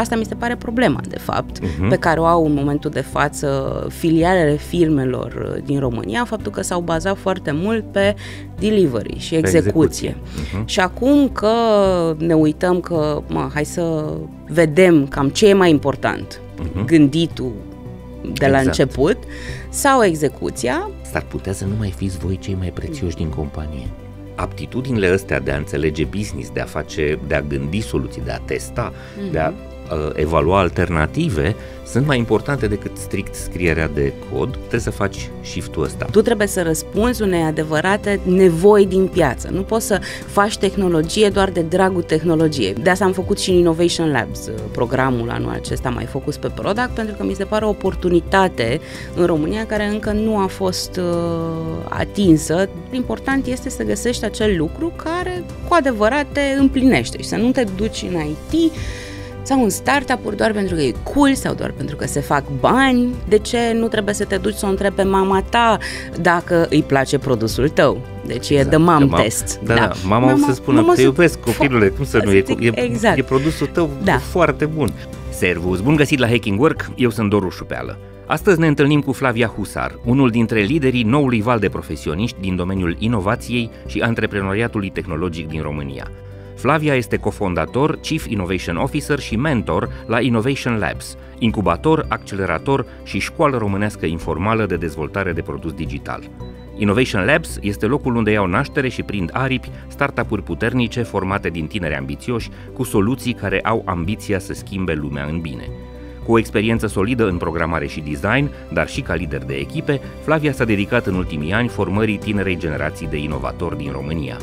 asta mi se pare problema, de fapt, uh-huh. pe care o au în momentul de față filialele firmelor uh, din România, faptul că s-au bazat foarte mult pe delivery și execuție. Uh-huh. Și acum că ne uităm că, mă, hai să vedem cam ce e mai important, uh-huh. gânditul de la exact. început sau execuția. S-ar putea să nu mai fiți voi cei mai prețioși din companie aptitudinile astea de a înțelege business, de a face, de a gândi soluții, de a testa, mm-hmm. de a Uh, evalua alternative sunt mai importante decât strict scrierea de cod. Trebuie să faci shift-ul ăsta. Tu trebuie să răspunzi unei adevărate nevoi din piață. Nu poți să faci tehnologie doar de dragul tehnologiei. De asta am făcut și în Innovation Labs uh, programul anul acesta mai focus pe product, pentru că mi se pare o oportunitate în România care încă nu a fost uh, atinsă. Important este să găsești acel lucru care cu adevărat te împlinește și să nu te duci în IT sau în startup-uri doar pentru că e cool sau doar pentru că se fac bani, de ce nu trebuie să te duci să o întrebi pe mama ta dacă îi place produsul tău? Deci exact. e de mam, mam test. Da, da. da. Mama, mama o să spună, mama te iubesc copilule, cum să nu, exact. e, exact. e produsul tău da. foarte bun. Servus, bun găsit la Hacking Work, eu sunt Doru Șupeală. Astăzi ne întâlnim cu Flavia Husar, unul dintre liderii noului val de profesioniști din domeniul inovației și antreprenoriatului tehnologic din România. Flavia este cofondator, Chief Innovation Officer și mentor la Innovation Labs, incubator, accelerator și școală românească informală de dezvoltare de produs digital. Innovation Labs este locul unde iau naștere și prind aripi startup-uri puternice formate din tineri ambițioși cu soluții care au ambiția să schimbe lumea în bine. Cu o experiență solidă în programare și design, dar și ca lider de echipe, Flavia s-a dedicat în ultimii ani formării tinerei generații de inovatori din România.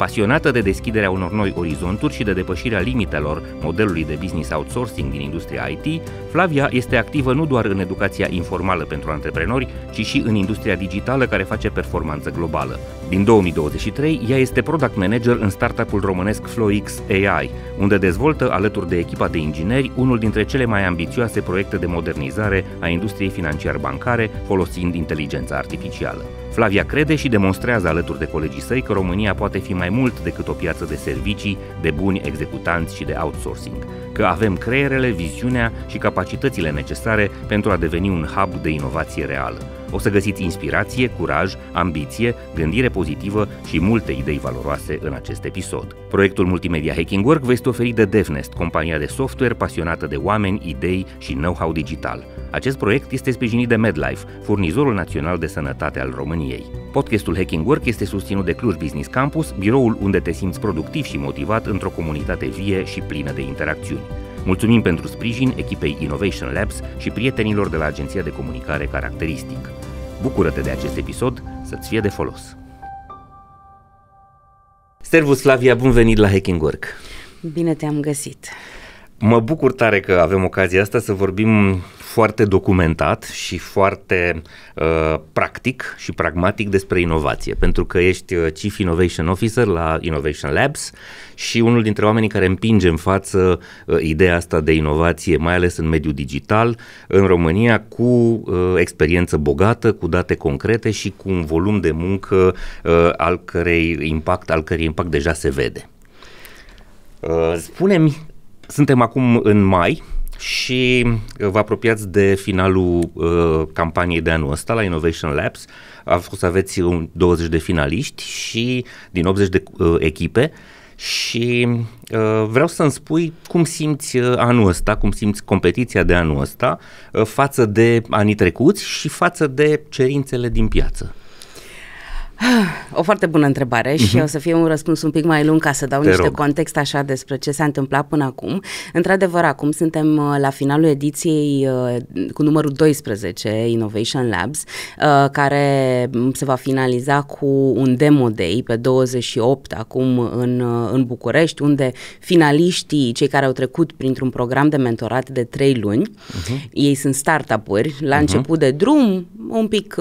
Pasionată de deschiderea unor noi orizonturi și de depășirea limitelor modelului de business outsourcing din industria IT, Flavia este activă nu doar în educația informală pentru antreprenori, ci și în industria digitală care face performanță globală. Din 2023, ea este product manager în startup-ul românesc FlowX AI, unde dezvoltă alături de echipa de ingineri unul dintre cele mai ambițioase proiecte de modernizare a industriei financiar-bancare folosind inteligența artificială. Flavia crede și demonstrează alături de colegii săi că România poate fi mai mult decât o piață de servicii, de buni executanți și de outsourcing, că avem creierele, viziunea și capacitățile necesare pentru a deveni un hub de inovație reală. O să găsiți inspirație, curaj, ambiție, gândire pozitivă și multe idei valoroase în acest episod. Proiectul Multimedia Hacking Work vă este oferit de DevNest, compania de software pasionată de oameni, idei și know-how digital. Acest proiect este sprijinit de MedLife, furnizorul național de sănătate al României. Podcastul Hacking Work este susținut de Cluj Business Campus, biroul unde te simți productiv și motivat într-o comunitate vie și plină de interacțiuni. Mulțumim pentru sprijin echipei Innovation Labs și prietenilor de la Agenția de Comunicare Caracteristic. Bucură-te de acest episod să-ți fie de folos! Servus Slavia, bun venit la Hacking Work! Bine te-am găsit! Mă bucur tare că avem ocazia asta să vorbim foarte documentat și foarte uh, practic și pragmatic despre inovație, pentru că ești uh, Chief Innovation Officer la Innovation Labs și unul dintre oamenii care împinge în față uh, ideea asta de inovație, mai ales în mediul digital, în România, cu uh, experiență bogată, cu date concrete și cu un volum de muncă uh, al cărei impact, al cărei impact deja se vede. Uh, spune-mi suntem acum în mai și uh, vă apropiați de finalul uh, campaniei de anul ăsta la Innovation Labs. A fost să aveți 20 de finaliști și din 80 de uh, echipe și uh, vreau să-mi spui cum simți uh, anul ăsta, cum simți competiția de anul ăsta uh, față de anii trecuți și față de cerințele din piață. O foarte bună întrebare și uh-huh. o să fie un răspuns un pic mai lung ca să dau Te niște rog. context așa despre ce s-a întâmplat până acum. Într-adevăr, acum suntem uh, la finalul ediției uh, cu numărul 12 Innovation Labs, uh, care mm, se va finaliza cu un demo day pe 28 acum în, în București, unde finaliștii, cei care au trecut printr-un program de mentorat de 3 luni, uh-huh. ei sunt startup-uri, la uh-huh. început de drum, un pic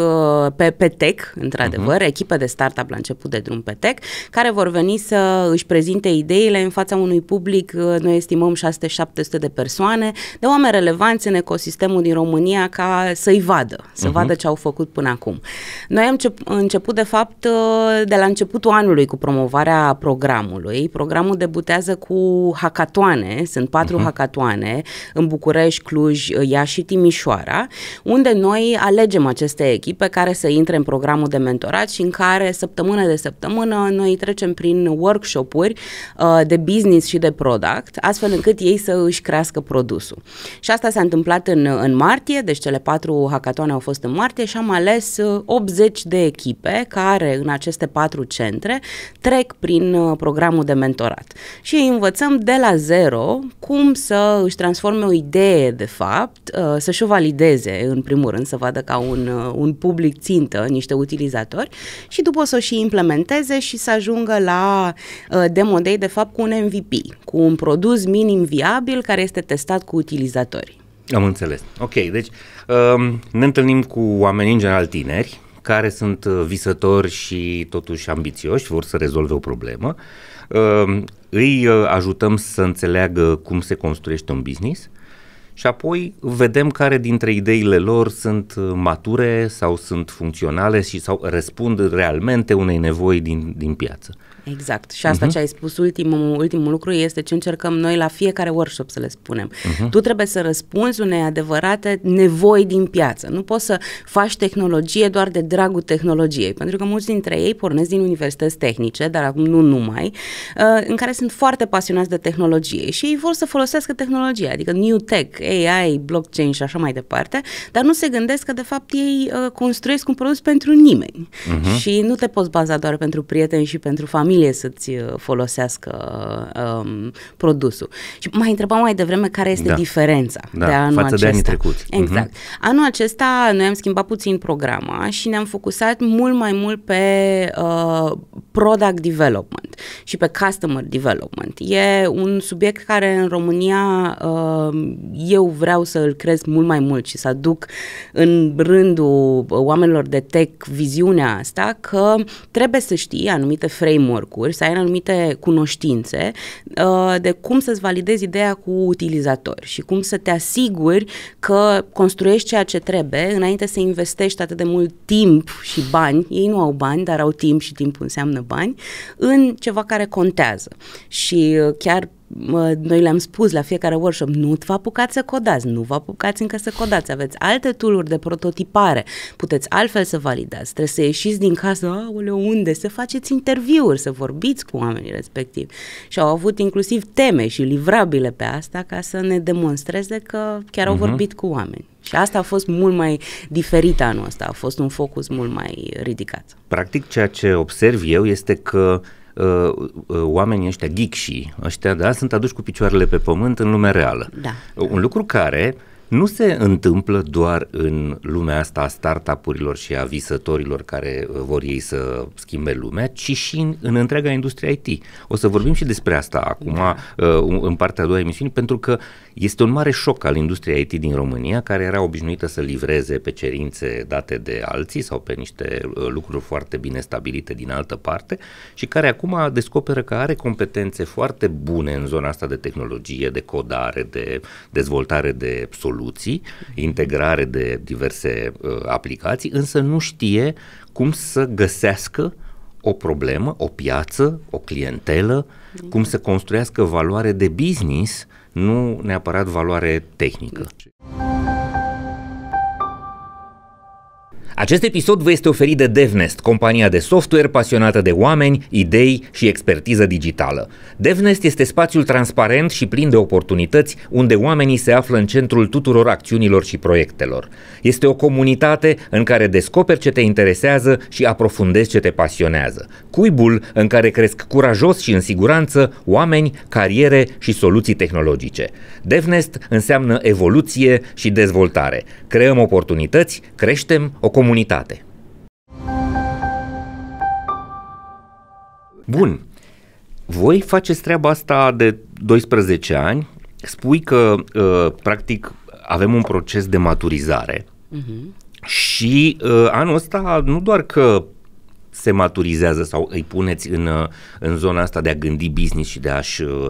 pe, pe tech, într-adevăr, uh-huh. echipa echipe de startup la început de drum pe tech, care vor veni să își prezinte ideile în fața unui public, uh, noi estimăm 600-700 de persoane, de oameni relevanți în ecosistemul din România ca să-i vadă, să uh-huh. vadă ce au făcut până acum. Noi am început, de fapt, uh, de la începutul anului cu promovarea programului. Programul debutează cu hackatoane, sunt patru uh-huh. Mhm. hackatoane în București, Cluj, uh, Iași și Timișoara, unde noi alegem aceste echipe care să intre în programul de mentorat și în care săptămână de săptămână noi trecem prin workshop-uri uh, de business și de product, astfel încât ei să își crească produsul. Și asta s-a întâmplat în, în martie, deci cele patru hackatoane au fost în martie și am ales 80 uh, de echipe care în aceste patru centre trec prin uh, programul de mentorat. Și îi învățăm de la zero cum să își transforme o idee, de fapt, să-și o valideze, în primul rând, să vadă ca un, un public țintă, niște utilizatori și după să o și implementeze și să ajungă la uh, Demo Day, de fapt, cu un MVP, cu un produs minim viabil care este testat cu utilizatori. Am înțeles. Ok, deci um, ne întâlnim cu oameni în general tineri, care sunt uh, visători și totuși ambițioși, vor să rezolve o problemă. Um, îi uh, ajutăm să înțeleagă cum se construiește un business și apoi vedem care dintre ideile lor sunt uh, mature sau sunt funcționale și sau răspund realmente unei nevoi din, din piață. Exact. Și asta uh-huh. ce ai spus, ultimul, ultimul lucru este ce încercăm noi la fiecare workshop să le spunem. Uh-huh. Tu trebuie să răspunzi unei adevărate nevoi din piață. Nu poți să faci tehnologie doar de dragul tehnologiei, pentru că mulți dintre ei pornesc din universități tehnice, dar acum nu numai, uh, în care sunt foarte pasionați de tehnologie și ei vor să folosească tehnologia, adică new tech, AI, blockchain și așa mai departe, dar nu se gândesc că de fapt ei uh, construiesc un produs pentru nimeni uh-huh. și nu te poți baza doar pentru prieteni și pentru familie familie să-ți uh, folosească um, produsul. Și mai întrebam mai devreme care este da. diferența da. de anul Față acesta. de anii trecuți. Mhm. Exact. Uh-huh. Anul acesta noi am schimbat puțin programa și ne-am focusat mult mai mult pe uh, product development și pe customer development. E un subiect care în România uh, eu vreau să îl cresc mult mai mult și să aduc în rândul oamenilor de tech viziunea asta că trebuie să știi anumite framework framework-uri, să ai anumite cunoștințe uh, de cum să-ți validezi ideea cu utilizatori și cum să te asiguri că construiești ceea ce trebuie înainte să investești atât de mult timp și bani, ei nu au bani, dar au timp și timpul înseamnă bani, în ceva care contează. Și uh, chiar noi le-am spus la fiecare workshop, nu vă apucați să codați, nu vă apucați încă să codați, aveți alte tooluri de prototipare, puteți altfel să validați, trebuie să ieșiți din casă, aoleu, unde, să faceți interviuri, să vorbiți cu oamenii respectivi. Și au avut inclusiv teme și livrabile pe asta ca să ne demonstreze că chiar au uh-huh. vorbit cu oameni. Și asta a fost mult mai diferit anul ăsta, a fost un focus mult mai ridicat. Practic, ceea ce observ eu este că uh, Uh, uh, oamenii ăștia, geeksii ăștia, da, sunt aduși cu picioarele pe pământ în lumea reală. Da. Un lucru care uh, nu se întâmplă doar în lumea asta a startup-urilor și a visătorilor care uh, vor ei să schimbe lumea, ci și în, în întreaga industrie IT. O să vorbim și despre asta acum da. Uh, în partea a doua emisiunii, pentru că este un mare șoc al industriei IT din România, care era obișnuită să livreze pe cerințe date de alții sau pe niște uh, lucruri foarte bine stabilite din altă parte și care acum descoperă că are competențe foarte bune în zona asta de tehnologie, de codare, de dezvoltare de soluții soluții, integrare de diverse uh, aplicații, însă nu știe cum să găsească o problemă, o piață, o clientelă, cum să construiască valoare de business, nu neapărat valoare tehnică. Mm. Acest episod vă este oferit de DevNest, compania de software pasionată de oameni, idei și expertiză digitală. DevNest este spațiul transparent și plin de oportunități unde oamenii se află în centrul tuturor acțiunilor și proiectelor. Este o comunitate în care descoperi ce te interesează și aprofundezi ce te pasionează. Cuibul în care cresc curajos și în siguranță oameni, cariere și soluții tehnologice. DevNest înseamnă evoluție și dezvoltare. Creăm oportunități, creștem o comunitate comunitate. Bun. Voi faceți treaba asta de 12 ani. Spui că, uh, practic, avem un proces de maturizare. Uh-huh. Și uh, anul ăsta nu doar că se maturizează sau îi puneți în, uh, în zona asta de a gândi business și de a-și uh,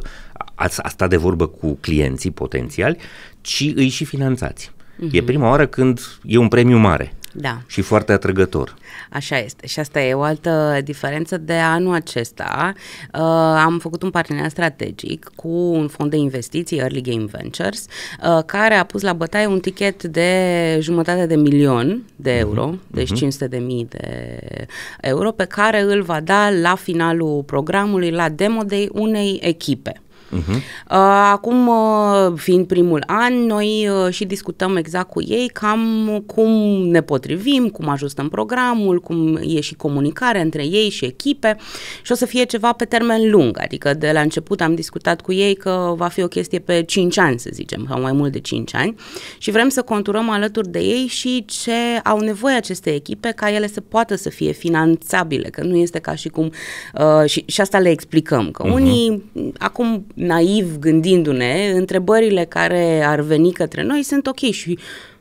a, a sta de vorbă cu clienții potențiali, ci îi și finanțați. Uh-huh. E mhm. prima oară când e un premiu mare. Da. Și foarte atrăgător. Așa este. Și asta e o altă diferență de anul acesta. Uh, am făcut un parteneriat strategic cu un fond de investiții, Early Game Ventures, uh, care a pus la bătaie un tichet de jumătate de milion de mhm. euro, uh-huh. deci uh-huh. 500 de mii de euro, pe care îl va da la finalul programului, la demo de unei echipe. Uh-huh. Acum, uh, fiind primul an, noi uh, și discutăm exact cu ei cam cum ne potrivim, cum ajustăm programul, cum e și comunicarea între ei și echipe și o să fie ceva pe termen lung, adică de la început am discutat cu ei că va fi o chestie pe 5 ani, să zicem, sau mai mult de 5 ani și vrem să conturăm alături de ei și ce au nevoie aceste echipe ca ele să poată să fie finanțabile, că nu este ca și cum uh, și, și asta le explicăm, că uh-huh. unii acum naiv gândindu-ne, întrebările care ar veni către noi sunt ok și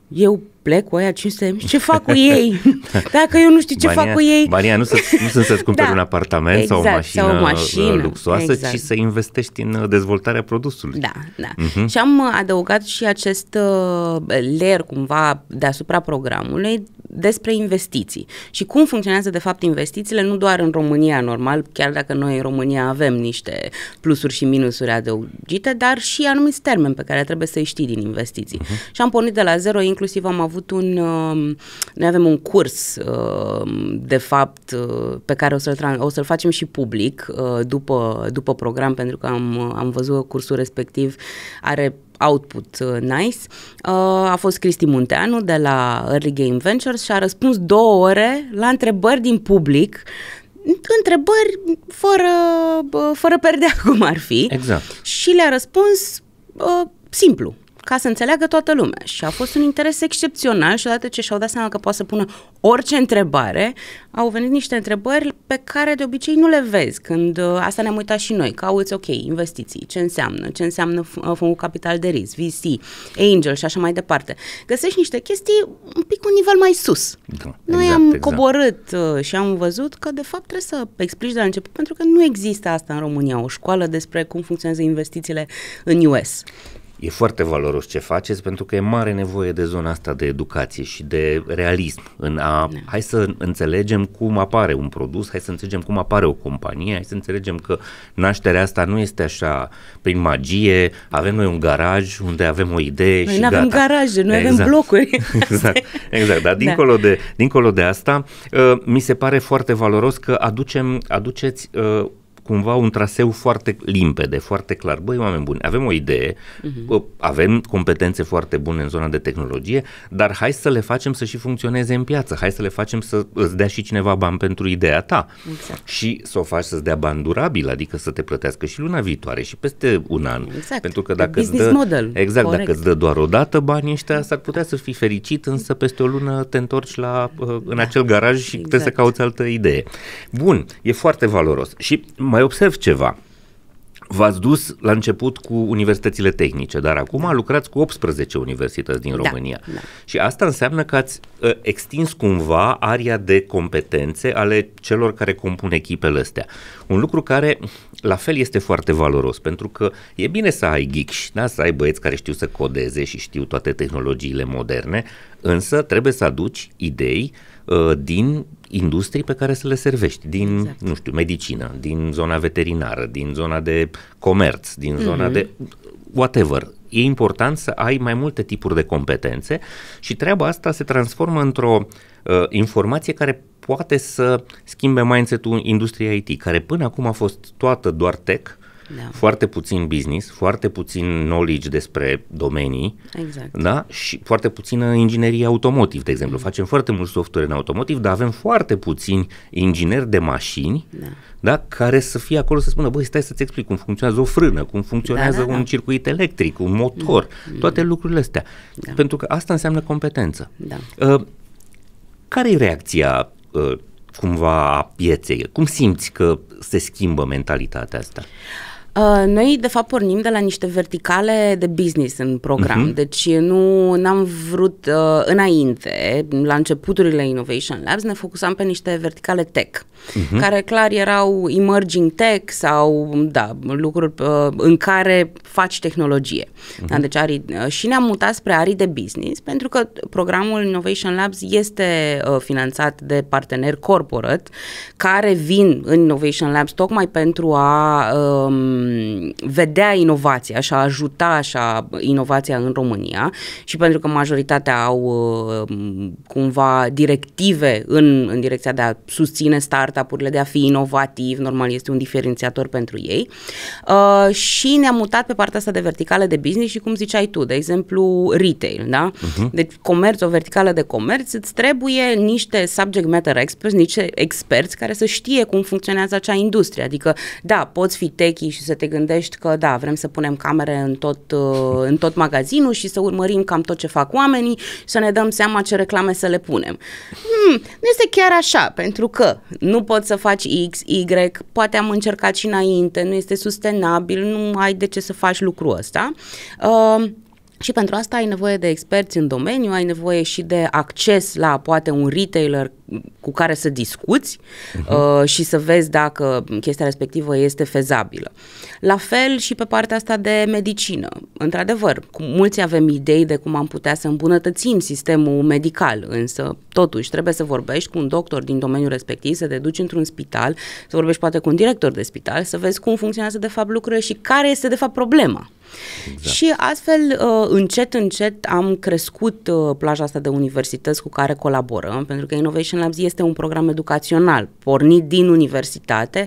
eu plec cu aia 500 ce fac cu ei? Dacă eu nu știu ce bania, fac cu ei. Bania nu, să, nu sunt să-ți cumperi da, un apartament exact, sau o exact, mașină, sau o mașină uh, luxoasă, exact. ci să investești în uh, dezvoltarea produsului. Da, da. Uh-huh. Și am uh, adăugat și acest uh, layer cumva deasupra programului despre investiții și cum funcționează de fapt investițiile, nu doar în România normal, chiar dacă noi în România avem niște plusuri și minusuri adăugite, dar și anumiți termeni pe care trebuie să-i știi din investiții. Uh-huh. Și am pornit de la zero, inclusiv am avut avut un, um, noi avem un curs, um, de fapt, uh, pe care o să-l, o să-l facem și public uh, după, după program, pentru că am, am văzut cursul respectiv are output uh, nice, a fost Cristi Munteanu de la Early Game Ventures și a răspuns două ore la întrebări din public întrebări fără, fără perdea, cum ar fi. Exact. Și le-a răspuns uh, simplu ca să înțeleagă toată lumea. Și a fost un interes excepțional și odată ce și-au dat seama că poate să pună orice întrebare, au venit niște întrebări pe care de obicei nu le vezi când uh, asta ne-am uitat și noi, că auzi, ok, investiții, ce înseamnă, ce înseamnă uh, fondul capital de risc, VC, angel și așa mai departe. Găsești niște chestii un pic un nivel mai sus. Da, noi exact, am exact. coborât uh, și am văzut că de fapt trebuie să explici de la început pentru că nu există asta în România, o școală despre cum funcționează investițiile în US. E foarte valoros ce faceți pentru că e mare nevoie de zona asta de educație și de realism în a, da. hai să înțelegem cum apare un produs, hai să înțelegem cum apare o companie, hai să înțelegem că nașterea asta nu este așa prin magie, avem noi un garaj unde avem o idee noi și gata. Noi avem garaje, noi exact. avem blocuri. exact, exact. dar da. dincolo, da. de, dincolo de asta, uh, mi se pare foarte valoros că aducem, aduceți uh, cumva un traseu foarte limpede, foarte clar. Băi, oameni buni, avem o idee, uh-huh. avem competențe foarte bune în zona de tehnologie, dar hai să le facem să și funcționeze în piață, hai să le facem să îți dea și cineva bani pentru ideea ta exact. și să o faci să-ți dea bani durabil, adică să te plătească și luna viitoare și peste un an. Exact. Pentru că dacă Business îți dă, model. Exact, Corect. dacă îți dă doar o dată banii ăștia, exact. s-ar putea să fii fericit, însă peste o lună te întorci la, uh, în da. acel garaj și exact. trebuie să cauți altă idee. Bun, e foarte valoros și mă mai observ ceva. V-ați dus la început cu universitățile tehnice, dar acum lucrați cu 18 universități din da, România. Da, da. Și asta înseamnă că ați uh, extins cumva aria de competențe ale celor care compun echipele astea. Un lucru care la fel este foarte valoros, pentru că e bine să ai geeks, da? să ai băieți care știu să codeze și știu toate tehnologiile moderne, însă trebuie să aduci idei uh, din industrii pe care să le servești, din, exact. nu știu, medicină, din zona veterinară, din zona de comerț, din mm-hmm. zona mhm. de whatever. E important să ai mai multe tipuri de competențe și treaba asta se transformă într-o uh, informație care poate să schimbe mindset-ul industriei IT, care până acum a fost toată doar tech, da. foarte puțin business, foarte puțin knowledge despre domenii exact. da? și foarte puțină inginerie automotive, de exemplu. Mm. Facem foarte mult software în automotive, dar avem foarte puțini ingineri de mașini da. Da? care să fie acolo să spună, băi, stai să-ți explic cum funcționează o frână, cum funcționează da, da, da. un circuit electric, un motor, mm. toate mm. lucrurile astea. Da. Pentru că asta înseamnă competență. Da. Uh, care e reacția uh, cumva a pieței? Cum simți că se schimbă mentalitatea asta? Uh, Uh, noi, de fapt, pornim de la niște verticale de business în program, uh-huh. deci nu am vrut uh, înainte, la începuturile Innovation Labs, ne focusam pe niște verticale tech, uh-huh. care clar erau emerging tech sau, da, lucruri uh, în care faci tehnologie. Uh-huh. Da, deci arii, uh, și ne-am mutat spre arii de business, pentru că programul Innovation Labs este uh, finanțat de parteneri corporate, care vin în Innovation Labs tocmai pentru a... Uh, Mm, vedea inovația și a ajuta așa inovația în România și pentru că majoritatea au uh, mm, cumva directive în, în direcția de a susține startup-urile, de a fi inovativ, normal este un diferențiator pentru ei uh, și ne-am mutat pe partea asta de verticală de business și cum ziceai tu, de exemplu retail, da? Uh-huh. Deci comerț, o verticală de comerț, îți trebuie niște subject matter experts, niște experți care să știe cum funcționează acea industrie, adică da, poți fi techie și să te gândești că da, vrem să punem camere în tot, uh, în tot magazinul și să urmărim cam tot ce fac oamenii și să ne dăm seama ce reclame să le punem. Hmm, nu este chiar așa, pentru că nu poți să faci X, Y, poate am încercat și înainte, nu este sustenabil, nu ai de ce să faci lucrul ăsta. Uh, și pentru asta ai nevoie de experți în domeniu, ai nevoie și de acces la poate un retailer cu care să discuți uh-huh. uh, și să vezi dacă chestia respectivă este fezabilă. La fel și pe partea asta de medicină. Într-adevăr, mulți avem idei de cum am putea să îmbunătățim sistemul medical, însă totuși trebuie să vorbești cu un doctor din domeniul respectiv, să te duci într-un spital, să vorbești poate cu un director de spital, să vezi cum funcționează de fapt lucrurile și care este de fapt problema. Exact. Și astfel, uh, încet, încet am crescut uh, plaja asta de universități cu care colaborăm, pentru că Innovation Education Labs este un program educațional pornit din universitate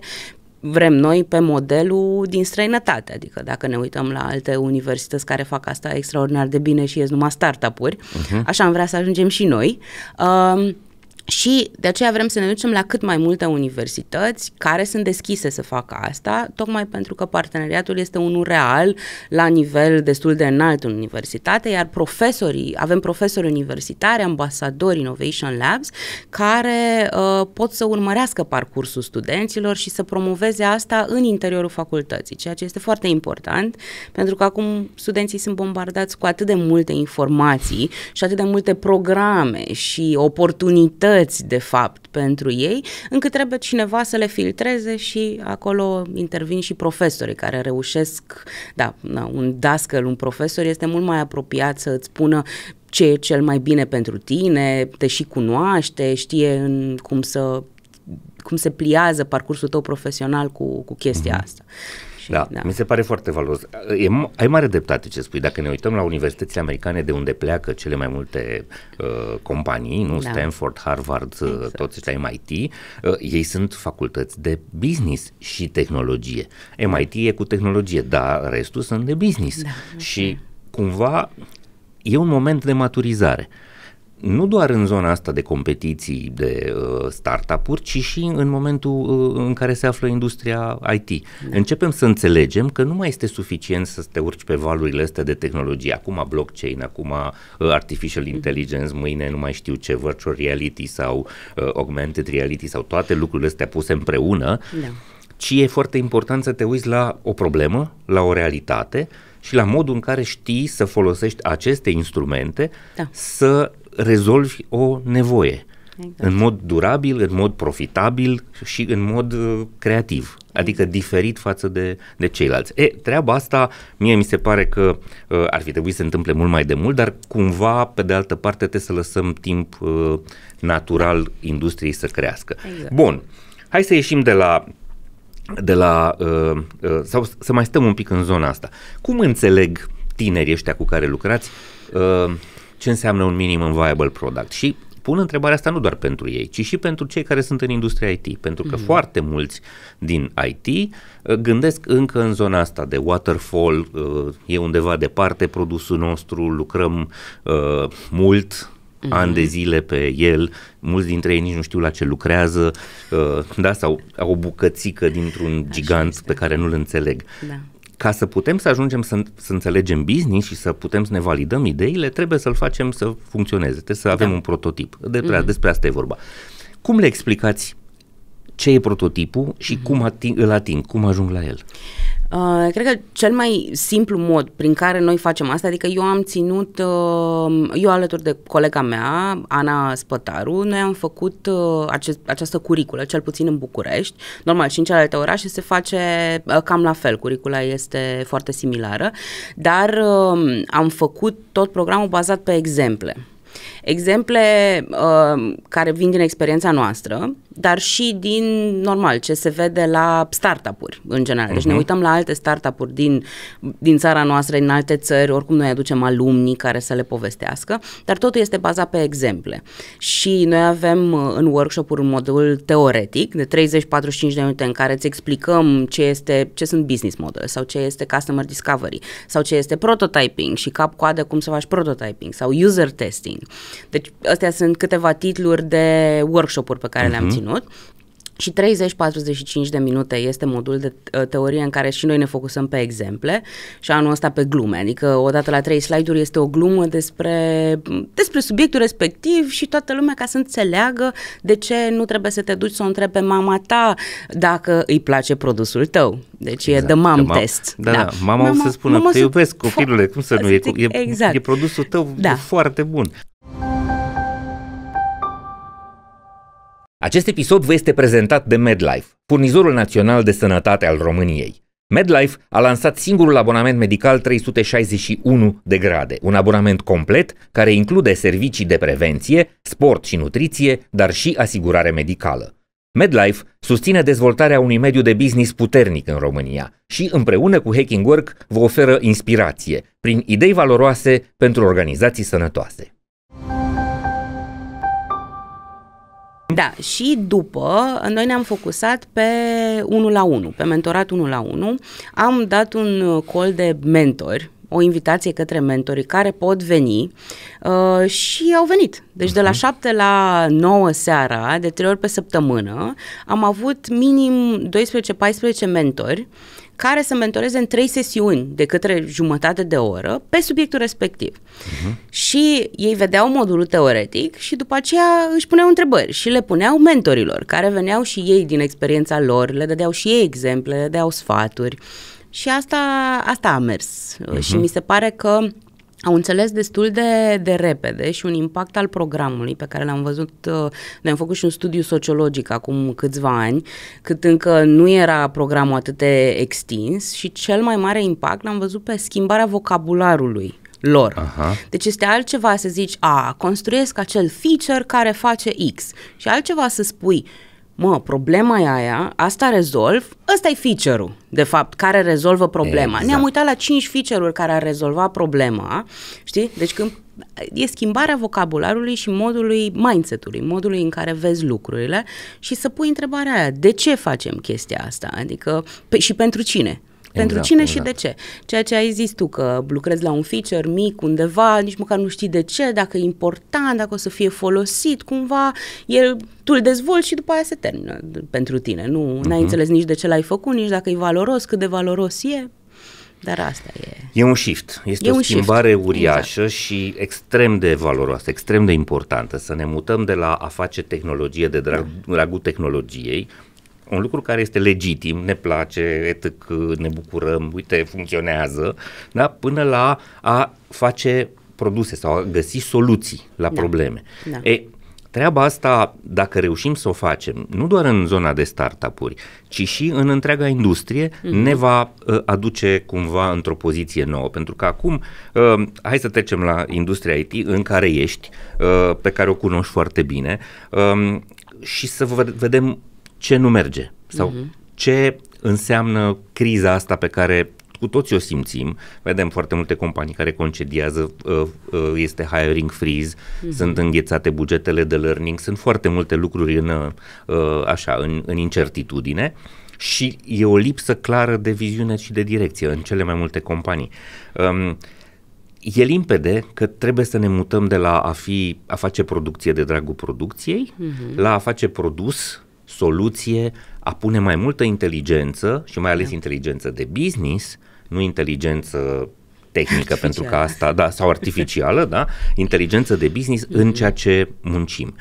vrem noi pe modelul din străinătate. Adică dacă ne uităm la alte universități care fac asta extraordinar de bine și ies numai startup-uri, uh-huh. așa am vrea să ajungem și noi. Uh, și de aceea vrem să ne ducem la cât mai multe universități care sunt deschise să facă asta, tocmai pentru că parteneriatul este unul real la nivel destul de înalt în universitate, iar profesorii, avem profesori universitari, ambasadori Innovation Labs, care uh, pot să urmărească parcursul studenților și să promoveze asta în interiorul facultății, ceea ce este foarte important, pentru că acum studenții sunt bombardați cu atât de multe informații și atât de multe programe și oportunități priorități, de fapt, pentru ei, încât trebuie cineva să le filtreze și acolo intervin și profesorii care reușesc, da, un dascăl, un profesor este mult mai apropiat să îți spună ce e cel mai bine pentru tine, te și cunoaște, știe în cum să cum se pliază parcursul tău profesional cu, cu chestia mm-hmm. asta. Și, da. da, mi se pare foarte valoros. E, ai mare dreptate ce spui. Dacă ne uităm la universitățile americane de unde pleacă cele mai multe uh, companii, nu da. Stanford, Harvard, uh, exact. toți ăștia MIT, uh, ei sunt facultăți de business și tehnologie. MIT e cu tehnologie, dar restul sunt de business. Da. Și cumva e un moment de maturizare. Uh, nu doar în zona asta de competiții, de uh, startup-uri, ci și în momentul uh, în care se află industria IT. Da. Începem să înțelegem că nu mai este suficient să te urci pe valurile astea de tehnologie. Acum blockchain, acum uh, artificial intelligence, mâine nu mai știu ce, virtual reality sau uh, augmented reality sau toate lucrurile astea puse împreună, da. ci e foarte important să te uiți la o problemă, la o realitate și la modul în care știi să folosești aceste instrumente da. să rezolvi o nevoie. Exact. În mod durabil, în mod profitabil și în mod uh, creativ, adică diferit față de, de ceilalți. E, treaba asta, mie mi se pare că uh, ar fi trebuit să se întâmple mult mai de mult, dar cumva, pe de altă parte, trebuie să lăsăm timp uh, natural industriei să crească. Exact. Bun, hai să ieșim de la de la, uh, uh, sau să mai stăm un pic în zona asta. Cum înțeleg tinerii ăștia cu care lucrați uh, ce înseamnă un minimum viable product. Și pun întrebarea asta nu doar pentru ei, ci și pentru cei care sunt în industria IT, pentru că mm. foarte mulți din IT uh, gândesc încă în zona asta de waterfall, uh, e undeva departe produsul nostru, lucrăm uh, mult, mm ani de zile pe el, mulți dintre ei nici nu știu la ce lucrează, da, sau au o bucățică dintr-un gigant pe care nu-l înțeleg. Da ca să putem să ajungem să, să înțelegem business și să putem să ne validăm ideile, trebuie să-l facem să funcționeze, trebuie să avem da. un prototip. De mm-hmm. despre asta e vorba. Cum le explicați ce e prototipul și mm-hmm. cum ating, îl ating, cum ajung la el? Uh, Uh, cred că cel mai simplu mod prin care noi facem asta, adică eu am ținut, uh, eu alături de colega mea, Ana Spătaru, noi am făcut uh, acest, această curiculă, cel puțin în București, normal și în celelalte orașe se face uh, cam la fel, curicula este foarte similară, dar uh, am făcut tot programul bazat pe exemple. Exemple uh, care vin din experiența noastră, dar și din, normal, ce se vede la startup-uri în general. Deci uh-huh. ne mhm. uităm la alte startup-uri din, din țara noastră, din alte țări, oricum noi aducem alumni care să le povestească, dar totul este bazat pe exemple. Și noi avem uh, în workshop-uri un modul teoretic de 30-45 de minute în care îți explicăm ce, este, ce sunt business model sau ce este customer discovery sau ce este prototyping și cap-coadă cum să faci prototyping sau user testing. Deci astea sunt câteva titluri de workshop-uri pe care uh-huh. le-am mhm. ținut. Și 30-45 de minute este modul de ă, teorie în care și noi ne focusăm pe exemple și anul ăsta pe glume. Adică odată la trei slide-uri este o glumă despre, despre subiectul respectiv și toată lumea ca să înțeleagă de ce nu trebuie să te duci să o întrebi pe mama ta dacă îi place produsul tău. Deci exact. e de mam test. Da, da. da. Mama, mama o să spună, mama te păi, iubesc copilule, cum să nu, e, exact. e, produsul tău da. foarte bun. Acest episod vă este prezentat de MedLife, furnizorul național de sănătate al României. MedLife a lansat singurul abonament medical 361 de grade, un abonament complet care include servicii de prevenție, sport și nutriție, dar și asigurare medicală. MedLife susține dezvoltarea unui mediu de business puternic în România și împreună cu Hacking Work vă oferă inspirație prin idei valoroase pentru organizații sănătoase. Da, și după noi ne-am focusat pe 1 la 1, pe mentorat 1 la 1. Am dat un uh, col de mentori, o invitație către mentorii care pot veni uh, și au venit. Deci uh-huh. de la 7 mhm. la 9 seara, de 3 ori pe săptămână, am avut minim 12-14 mentori care să mentoreze în trei sesiuni de către jumătate de oră pe subiectul respectiv. Uh-huh. Și ei vedeau modulul teoretic și după aceea își puneau întrebări și le puneau mentorilor, care veneau și ei din experiența lor, le dădeau și ei exemple, le dădeau sfaturi. Și asta, asta a mers. Uh-huh. Și mi se pare că au înțeles destul de, de repede și un impact al programului pe care l-am văzut, uh, ne-am făcut și un studiu sociologic acum câțiva ani, cât încă nu era programul atât de extins și cel mai mare impact l-am văzut pe schimbarea vocabularului lor. Aha. Deci este altceva să zici, a, construiesc acel feature care face X și altceva să spui, mă, problema e aia, asta rezolv, ăsta e feature-ul, de fapt, care rezolvă problema. Exact. Ne-am uitat la cinci feature-uri care ar rezolva problema, știi? Deci când e schimbarea vocabularului și modului mindset-ului, modului în care vezi lucrurile și să pui întrebarea aia, de ce facem chestia asta? Adică, pe, și pentru cine? Exact, pentru exact, cine exact. și de ce. Ceea ce ai zis tu, că lucrezi la un feature mic undeva, nici măcar nu știi de ce, dacă e important, dacă o să fie folosit cumva, el, tu îl dezvolți și după aia se termină pentru tine. Nu uh-huh. ai mhm. înțeles nici de ce l-ai făcut, nici dacă e valoros, cât de valoros e. Dar asta e. E un shift, este e o schimbare shift. Exact. uriașă exact. și extrem de valoroasă, extrem de importantă. Să ne mutăm de la a face tehnologie de drag, da. dragul tehnologiei un lucru care este legitim, ne place, etic, ne bucurăm, uite, funcționează, da? până la a face produse sau a găsi soluții la da. probleme. Da. E, treaba asta, dacă reușim să o facem, nu doar în zona de startup-uri, ci și în întreaga industrie, mm-hmm. ne va uh, aduce cumva într-o poziție nouă. Pentru că acum, uh, hai să trecem la industria IT în care ești, uh, pe care o cunoști foarte bine, uh, și să vedem ce nu merge sau uh-huh. ce înseamnă criza asta pe care cu toți o simțim. Vedem foarte multe companii care concediază, uh, uh, este hiring freeze, mm-hmm. sunt înghețate bugetele de learning, sunt foarte multe lucruri în, uh, așa, în, în incertitudine și e o lipsă clară de viziune și de direcție în cele mai multe companii. Um, e limpede că trebuie să ne mutăm de la a, fi, a face producție de dragul producției mm-hmm. la a face produs soluție a pune mai multă inteligență și mai ales da. inteligență de business, nu inteligență tehnică pentru că asta, da, sau artificială, da, inteligență de business în mhm. ceea ce muncim.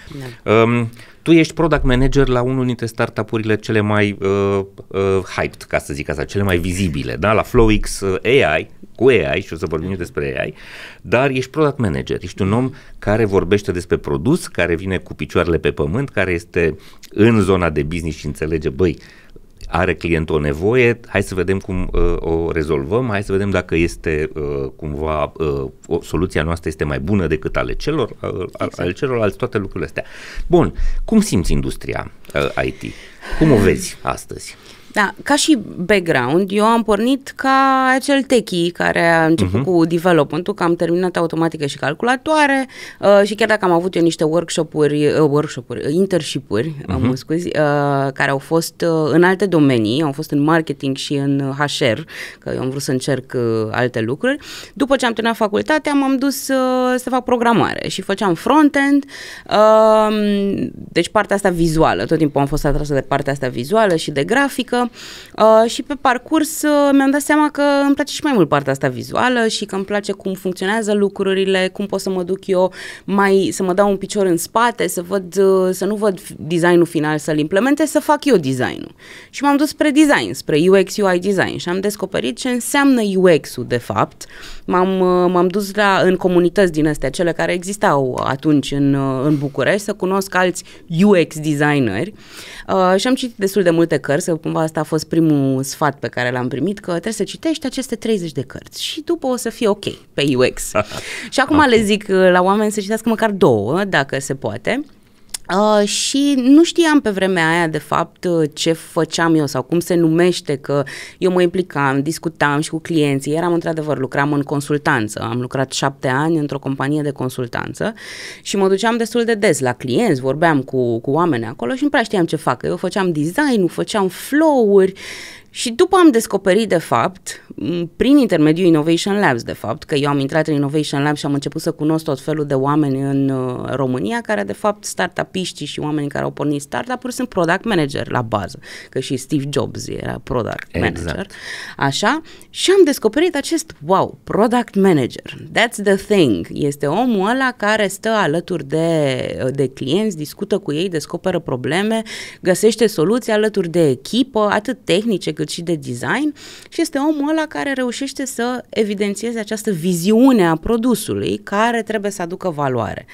Da. Um, tu ești product manager la unul dintre startup-urile cele mai uh, uh, hyped, ca să zic asta, cele mai vizibile, da? la FlowX uh, AI, cu AI și o să vorbim mhm. despre AI, dar ești product manager, ești un om care vorbește despre produs, care vine cu picioarele pe pământ, care este în zona de business și înțelege, băi, are clientul o nevoie, hai să vedem cum uh, o rezolvăm, hai să vedem dacă este uh, cumva uh, o, soluția noastră este mai bună decât ale celor, uh, exact. ale celorlalți, toate lucrurile astea. Bun, cum simți industria uh, IT? Cum o vezi astăzi? Da, ca și background, eu am pornit ca acel techie care a început uh-huh. cu developmentul, că am terminat automatică și calculatoare uh, și chiar dacă am avut eu niște workshop-uri, uh, workshop-uri internship-uri, uh-huh. mă scuzi, uh, care au fost uh, în alte domenii, au fost în marketing și în HR, că eu am vrut să încerc uh, alte lucruri. După ce am terminat facultatea, m-am dus uh, să fac programare și făceam front-end, uh, deci partea asta vizuală, tot timpul am fost atrasă de partea asta vizuală și de grafică, Uh, și pe parcurs uh, mi-am dat seama că îmi place și mai mult partea asta vizuală și că îmi place cum funcționează lucrurile, cum pot să mă duc eu mai, să mă dau un picior în spate, să văd, uh, să nu văd designul final să-l implementez, să fac eu designul. Și m-am dus spre design, spre UX, UI design și am descoperit ce înseamnă UX-ul de fapt. M-am, m-am dus la, în comunități din astea, cele care existau atunci în, în București, să cunosc alți UX designeri uh, și am citit destul de multe cărți, să cumva asta a fost primul sfat pe care l-am primit, că trebuie să citești aceste 30 de cărți și după o să fie ok pe UX. și acum okay. le zic uh, la oameni să citească măcar două, dacă se poate. Uh, și nu știam pe vremea aia, de fapt, uh, ce făceam eu sau cum se numește, că eu mă implicam, discutam și cu clienții. Eram, într-adevăr, lucram în consultanță. Am lucrat șapte ani într-o companie de consultanță și mă duceam destul de des la clienți, vorbeam cu, cu oameni acolo și nu prea știam ce fac. Eu făceam design făceam flow-uri, și după am descoperit, de fapt, prin intermediul Innovation Labs, de fapt, că eu am intrat în Innovation Labs și am început să cunosc tot felul de oameni în uh, România, care, de fapt, startupiștii și oamenii care au pornit startup-uri sunt product manager la bază, că și Steve Jobs era product exact. manager. Așa? Și am descoperit acest, wow, product manager, that's the thing. Este omul ăla care stă alături de, uh, de clienți, discută cu ei, descoperă probleme, găsește soluții alături de echipă, atât tehnice, cât și de design și este omul ăla care reușește să evidențieze această viziune a produsului care trebuie să aducă valoare.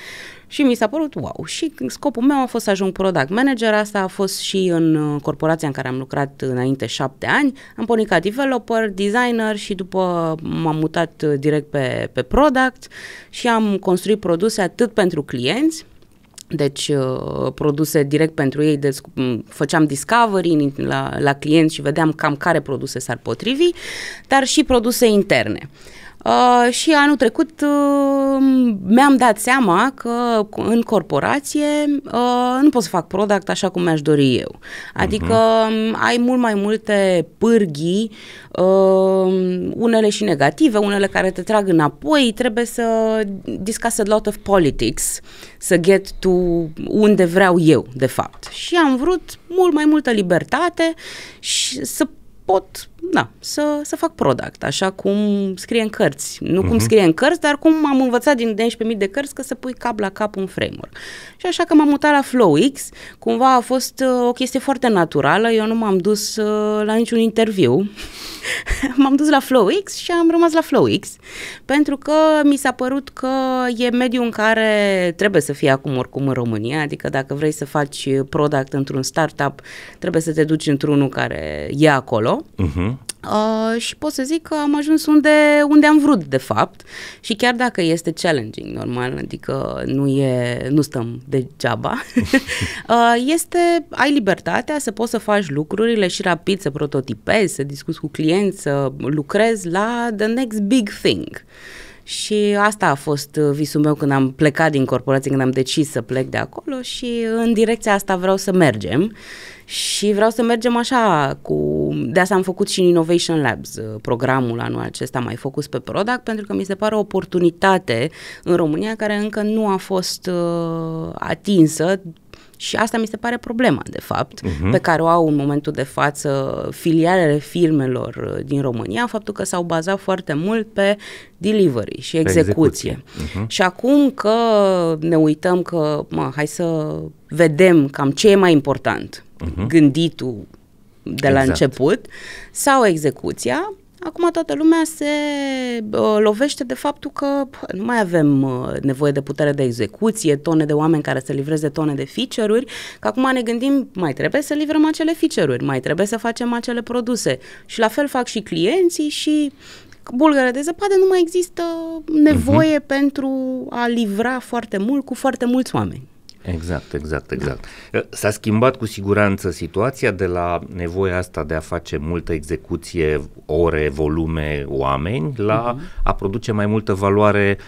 Și mi s-a părut wow. Și scopul meu a fost să ajung product manager, asta a fost și în uh, corporația în care am lucrat înainte șapte ani. Am pornit ca developer, designer și după m-am mutat uh, direct pe, pe product și am construit produse atât pentru clienți, deci uh, produse direct pentru ei, deci făceam discovery la, la clienți și vedeam cam care produse s-ar potrivi, dar și produse interne. Uh, Uh, și anul trecut uh, mi-am dat seama că în corporație uh, nu pot să fac product așa cum mi-aș dori eu. Adică uh-huh. ai mult mai multe pârghii, uh, unele și negative, unele care te trag înapoi, trebuie să discuss a lot of politics, să get to unde vreau eu, de fapt. Și am vrut mult mai multă libertate și să pot da, să, să fac product, așa cum scrie în cărți. Nu uh-huh. cum mhm. scrie în cărți, dar cum am învățat din 11.000 de cărți că să pui cap la cap un framework. Și așa că m-am mutat la FlowX, cumva a fost uh, o chestie foarte naturală, eu nu m-am dus uh, la niciun interviu, m-am dus la FlowX și am rămas la FlowX, pentru că mi s-a părut că e mediul în care trebuie să fie acum oricum în România, adică dacă vrei să faci product într-un startup, trebuie să te duci într-unul care e acolo. Uh-huh. Uh, și pot să zic că am ajuns unde, unde am vrut, de fapt, și chiar dacă este challenging, normal, adică nu, e, nu stăm degeaba, uh, este, ai libertatea să poți să faci lucrurile și rapid, să prototipezi, să discuți cu clienți, să lucrezi la the next big thing. Și asta a fost visul meu când am plecat din corporație, când am decis să plec de acolo și în direcția asta vreau să mergem și vreau să mergem așa cu... De asta am făcut și în Innovation Labs uh, programul anul acesta mai focus pe product, pentru că mi se pare o oportunitate în România care încă nu a fost uh, atinsă și asta mi se pare problema, de fapt, uh-huh. pe care o au în momentul de față filialele firmelor uh, din România, faptul că s-au bazat foarte mult pe delivery și execuție. execuție. Uh-huh. Și acum că ne uităm că, mă, hai să vedem cam ce e mai important uh-huh. gânditul de la exact. început, sau execuția. Acum toată lumea se uh, lovește de faptul că nu mai avem uh, nevoie de putere de execuție, tone de oameni care să livreze tone de feature-uri, că acum ne gândim, mai trebuie să livrăm acele feature-uri, mai trebuie să facem acele produse. Și la fel fac și clienții și bulgăre de zăpadă nu mai există mhm. nevoie uh-huh. pentru a livra foarte mult cu foarte mulți oameni. Exact, exact, exact. Da. S-a schimbat cu siguranță situația de la nevoia asta de a face multă execuție, ore, volume, oameni, la uh-huh. a produce mai multă valoare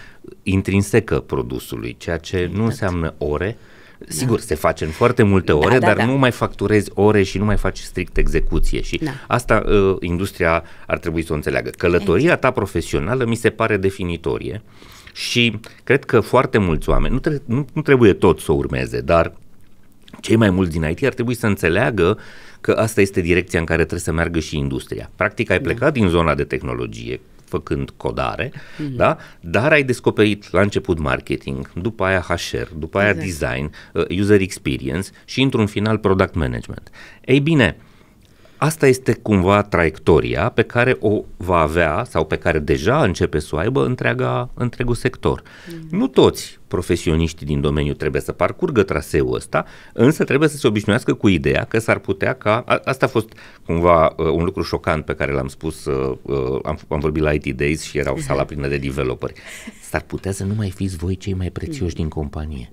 intrinsecă produsului, ceea ce exact. nu înseamnă ore, da. Sigur, da. se face în foarte multe da, ore, da, da, dar da. nu mai facturezi ore și nu mai faci strict execuție. Și da. asta uh, industria ar trebui să o înțeleagă. Călătoria exact. ta profesională mi se pare definitorie. Și cred că foarte mulți oameni, nu, tre- nu, nu trebuie tot să o urmeze, dar cei mai mulți din IT ar trebui să înțeleagă că asta este direcția în care trebuie să meargă și industria. Practic ai da. plecat da. din zona de tehnologie, făcând codare, mm-hmm. da? dar ai descoperit la început marketing, după aia HR, după aia exact. design, uh, user experience și într-un final product management. Ei bine, uh, Asta este cumva traiectoria pe care o va avea sau pe care deja începe să o aibă întreaga, întregul sector. Mm. Nu toți profesioniștii din domeniu trebuie să parcurgă traseul ăsta, însă trebuie să se obișnuiască cu ideea că s-ar putea ca... A, asta a fost cumva uh, un lucru șocant pe care l-am spus, uh, uh am, am vorbit la IT Days și era o sala plină de developeri. S-ar putea să nu mai fiți voi cei mai prețioși mm. din companie.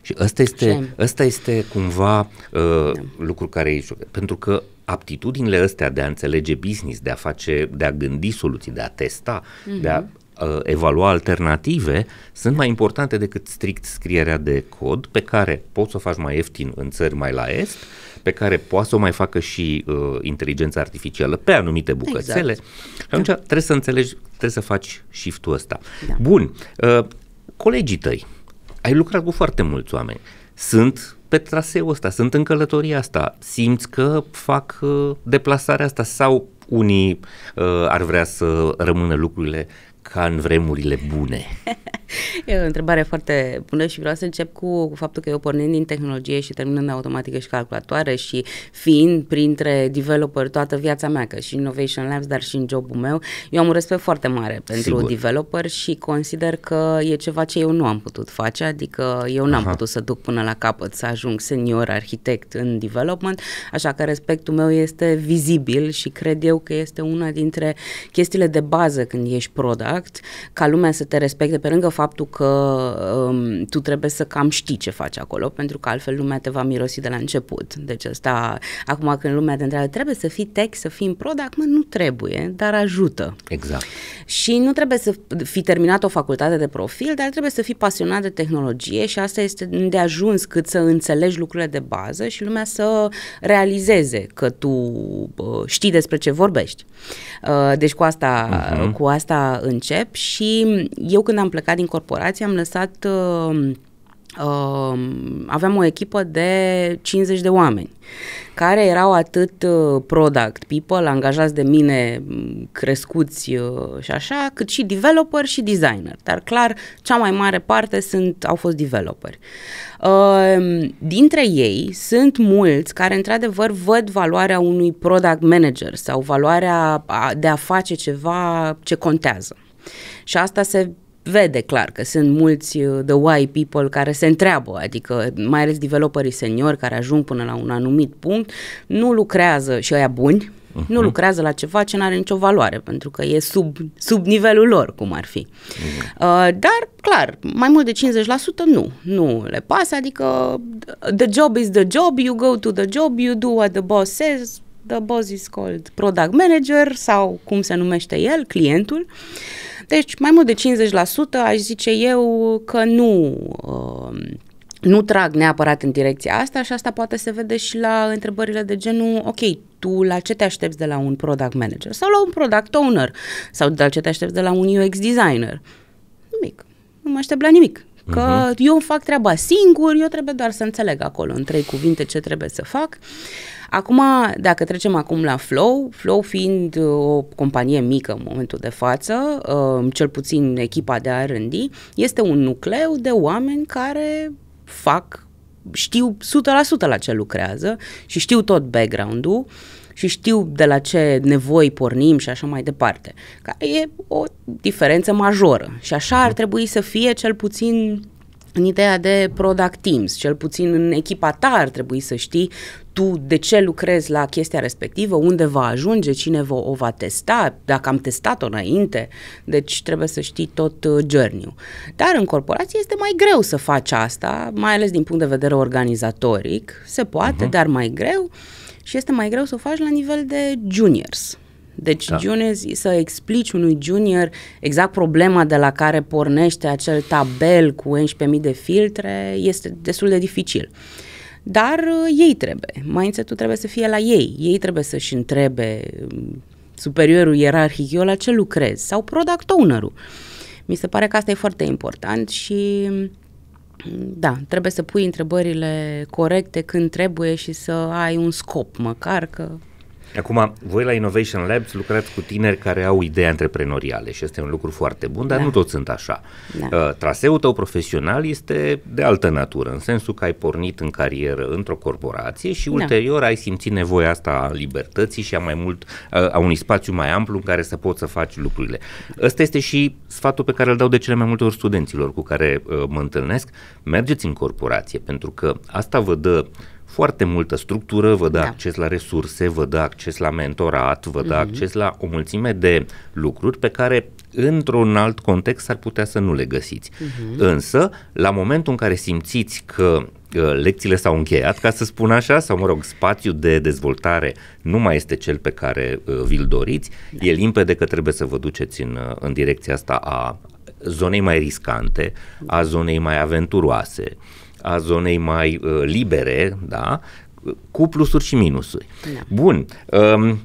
Și ăsta este, ăsta este cumva uh, da. lucru care e Pentru că aptitudinile astea de a înțelege business, de a face, de a gândi soluții, de a testa, uh-huh. de a mhm. uh, evalua alternative sunt mai importante decât strict scrierea de cod pe care poți să o faci mai ieftin în țări mai la est, pe care poate să o mai facă și uh, inteligența artificială pe anumite bucățele. Exact. atunci da. trebuie să înțelegi, trebuie să faci shift-ul ăsta. Da. Bun, uh, colegii tăi, ai lucrat cu foarte mulți oameni, sunt pe traseul ăsta, sunt în călătoria asta, simți că fac uh, deplasarea asta sau unii uh, ar vrea să rămână lucrurile ca în vremurile bune. E o întrebare foarte bună și vreau să încep cu faptul că eu pornind din tehnologie și terminând automatică și calculatoare și fiind printre developeri toată viața mea, că și Innovation Labs, dar și în jobul meu, eu am un respect foarte mare pentru Sigur. developer și consider că e ceva ce eu nu am putut face, adică eu n-am Aha. putut să duc până la capăt, să ajung senior arhitect în development, așa că respectul meu este vizibil și cred eu că este una dintre chestiile de bază când ești product, ca lumea să te respecte pe lângă faptul că um, tu trebuie să cam știi ce faci acolo, pentru că altfel lumea te va mirosi de la început. Deci asta, acum când lumea te întreabă, trebuie să fii tech, să fii în dar acum nu trebuie, dar ajută. Exact. Și nu trebuie să fi terminat o facultate de profil, dar trebuie să fii pasionat de tehnologie și asta este de ajuns cât să înțelegi lucrurile de bază și lumea să realizeze că tu uh, știi despre ce vorbești. Uh, deci cu asta, uh-huh. cu asta încep și eu când am plecat din din corporație am lăsat uh, uh, aveam o echipă de 50 de oameni care erau atât uh, product people, angajați de mine, crescuți uh, și așa, cât și developer și designer. Dar clar, cea mai mare parte sunt, au fost developeri. Uh, dintre ei sunt mulți care într-adevăr văd valoarea unui product manager sau valoarea de a face ceva ce contează. Și asta se vede clar că sunt mulți uh, the why people care se întreabă, adică mai ales developerii seniori care ajung până la un anumit punct, nu lucrează și aia buni, Uh-huh. Nu mhm. lucrează la ceva ce nu are nicio valoare, pentru că e sub, sub nivelul lor, cum ar fi. Uh-huh. Uh, dar, clar, mai mult de 50% nu. Nu le pasă, adică the job is the job, you go to the job, you do what the boss says, the boss is called product manager sau cum se numește el, clientul. Uh, deci, mai mult de 50% aș zice eu că nu, um, nu trag neapărat în direcția asta și asta poate se vede și la întrebările de genul, ok, tu la ce te aștepți de la un product manager sau la un product owner sau de la ce te aștepți de la un UX designer? Nimic. Nu mă aștept la nimic. Că uh-huh. eu fac treaba singur, eu trebuie doar să înțeleg acolo în trei cuvinte ce trebuie să fac. Uh, Acum, dacă trecem acum la Flow, Flow fiind uh, o companie mică în momentul de față, uh, cel puțin echipa de R&D, este un nucleu de oameni care fac, știu 100% la ce lucrează și știu tot background-ul și știu de la ce nevoi pornim și așa mai departe. Care e o diferență majoră și așa ar mhm. trebui să fie cel puțin în ideea de product teams, cel puțin în echipa ta ar trebui să știi tu de ce lucrezi la chestia respectivă, unde va ajunge, cine vă, o va testa, dacă am testat-o înainte, deci trebuie să știi tot uh, journey-ul. Dar în corporație este mai greu să faci asta, mai ales din punct de vedere organizatoric, se poate, uh-huh. dar mai greu și este mai greu să o faci la nivel de juniors. Deci da. junior, să explici unui junior exact problema de la care pornește acel tabel cu 11.000 de filtre este destul de dificil. Dar uh, ei trebuie, Mai tu trebuie să fie la ei. Ei trebuie să-și întrebe um, superiorul ierarhic, eu la ce lucrez? Sau product owner-ul. Mi se pare că asta e foarte important și um, da, trebuie să pui întrebările corecte când trebuie și să ai un scop măcar că Acum, voi la Innovation Labs lucrați cu tineri care au idei antreprenoriale și este un lucru foarte bun, dar da. nu toți sunt așa. Da. Uh, traseul tău profesional este de altă natură, în sensul că ai pornit în carieră într-o corporație și da. ulterior ai simțit nevoia asta a libertății și a mai mult uh, a unui spațiu mai amplu în care să poți să faci lucrurile. Ăsta este și sfatul pe care îl dau de cele mai multe ori studenților cu care uh, mă întâlnesc. Mergeți în corporație, pentru că asta vă dă uh, foarte multă structură, vă dă da. acces la resurse, vă dă acces la mentorat, vă dă mm-hmm. acces la o mulțime de lucruri pe care într-un alt context ar putea să nu le găsiți. Mm-hmm. Însă, la momentul în care simțiți că uh, lecțiile s-au încheiat, ca să spun așa, sau mă rog, spațiul de dezvoltare nu mai este cel pe care uh, vi-l doriți, da. e limpede că trebuie să vă duceți în, uh, în direcția asta a zonei mai riscante, a zonei mai aventuroase, a zonei mai uh, libere, da, cu plusuri și minusuri. Da. Bun. Um,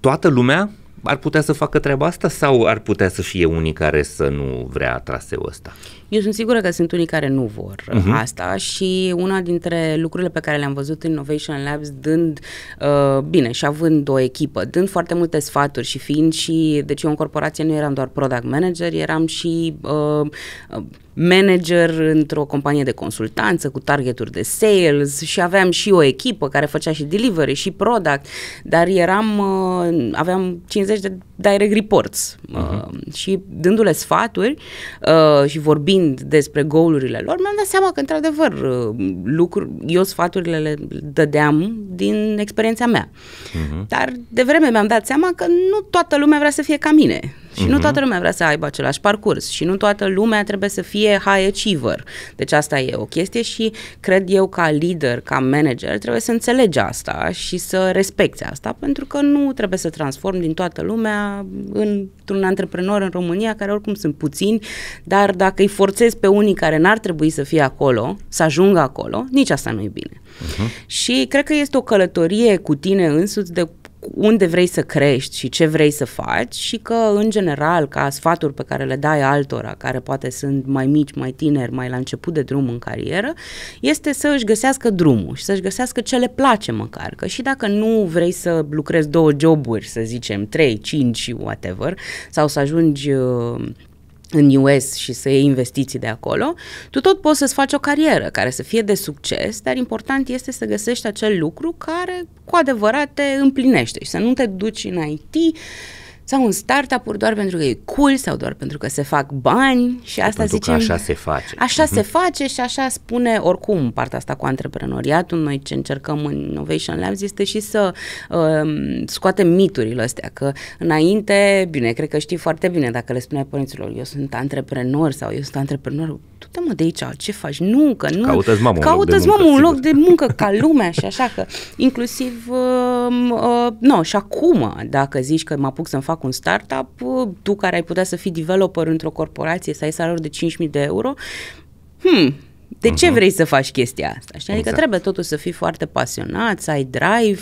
toată lumea ar putea să facă treaba asta sau ar putea să fie unii care să nu vrea traseul ăsta? Eu sunt sigură că sunt unii care nu vor uh-huh. asta și una dintre lucrurile pe care le-am văzut în Innovation Labs, dând, uh, bine, și având o echipă, dând foarte multe sfaturi și fiind și, deci eu în corporație nu eram doar product manager, eram și uh, uh manager într-o companie de consultanță cu targeturi de sales și aveam și o echipă care făcea și delivery și product, dar eram, uh, aveam 50 de direct reports uh-huh. uh, și dându-le sfaturi uh, și vorbind despre golurile lor, mi-am dat seama că, într-adevăr, uh, lucru, eu sfaturile le dădeam din experiența mea. Uh-huh. Dar de vreme mi-am dat seama că nu toată lumea vrea să fie ca mine și uh-huh. nu mhm. toată lumea vrea să aibă același parcurs și nu toată lumea trebuie să fie high achiever. Deci asta e o chestie și cred eu ca lider, ca manager, trebuie să înțelegi asta și să respecti asta pentru că nu trebuie să transform din toată lumea într-un antreprenor în România, care oricum sunt puțini, dar dacă îi forțezi pe unii care n-ar trebui să fie acolo, să ajungă acolo, nici asta nu e bine. Uh-huh. Și cred că este o călătorie cu tine însuți de unde vrei să crești și ce vrei să faci și că, în general, ca sfaturi pe care le dai altora, care poate sunt mai mici, mai tineri, mai la început de drum în carieră, este să își găsească drumul și să-și găsească ce le place măcar. Că și dacă nu vrei să lucrezi două joburi, să zicem, trei, cinci și whatever, sau să ajungi uh, în US și să iei investiții de acolo, tu tot poți să-ți faci o carieră care să fie de succes, dar important este să găsești acel lucru care cu adevărat te împlinește și să nu te duci în IT sau un startup-uri doar pentru că e cool sau doar pentru că se fac bani și asta pentru zicem... Pentru că așa se face. Așa uh-huh. se face și așa spune oricum partea asta cu antreprenoriatul. Noi ce încercăm în Innovation Labs este și să uh, scoatem miturile astea, că înainte, bine, cred că știi foarte bine dacă le spuneai părinților, eu sunt antreprenor sau eu sunt antreprenor, tu te mă de aici, ce faci? Nu, că nu. Caută-ți mamă Caută-ți un loc de muncă, loc de muncă ca lumea și așa că inclusiv, um, uh, uh, nu, no, și acum, dacă zici că mă apuc să-mi fac fac un startup, tu care ai putea să fii developer într-o corporație, să ai salariul de 5.000 de euro, hmm, de ce mhm. vrei să faci chestia asta? Știi? Adică exact. trebuie totuși să fii foarte pasionat, să ai drive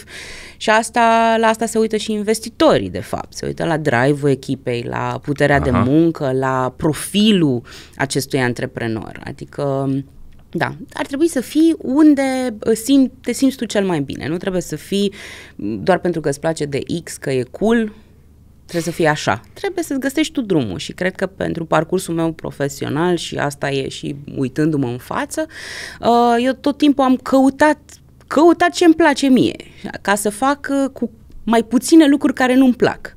și asta, la asta se uită și investitorii, de fapt. Se uită la drive-ul echipei, la puterea Aha. de muncă, la profilul acestui antreprenor. Adică, da, ar trebui să fii unde ă, simt, te simți tu cel mai bine. Nu trebuie să fii doar pentru că îți place de X, că e cool, trebuie să fie așa. Trebuie să-ți găsești tu drumul și cred că pentru parcursul meu profesional și asta e și uitându-mă în față, uh, eu tot timpul am căutat, căutat ce îmi place mie, ca să fac uh, cu mai puține lucruri care nu-mi plac.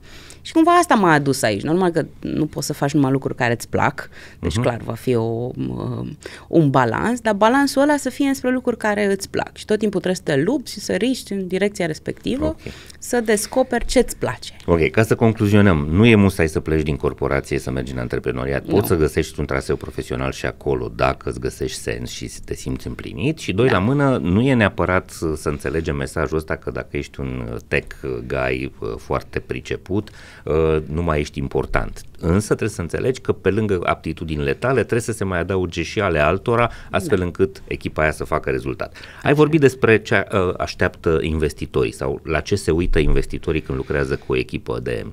Și cumva asta m-a adus aici. Normal că nu poți să faci numai lucruri care îți plac, deci uh-huh. clar va fi o, um, un balans, dar balansul ăla să fie înspre lucruri care îți plac. Și tot timpul trebuie să te lupți și să riști în direcția respectivă, okay. să descoperi ce îți place. Ok, ca să concluzionăm, nu e musai să pleci din corporație să mergi în antreprenoriat. Poți no. să găsești un traseu profesional și acolo dacă îți găsești sens și te simți împlinit. Și doi da. la mână, nu e neapărat să înțelegem mesajul ăsta că dacă ești un tech guy uh, foarte priceput, Uh, nu mai ești important. Însă trebuie să înțelegi că pe lângă aptitudinile tale trebuie să se mai adauge și ale altora, astfel da. încât echipa aia să facă rezultat. Ai vorbit despre ce uh, așteaptă investitorii sau la ce se uită investitorii când lucrează cu o echipă de,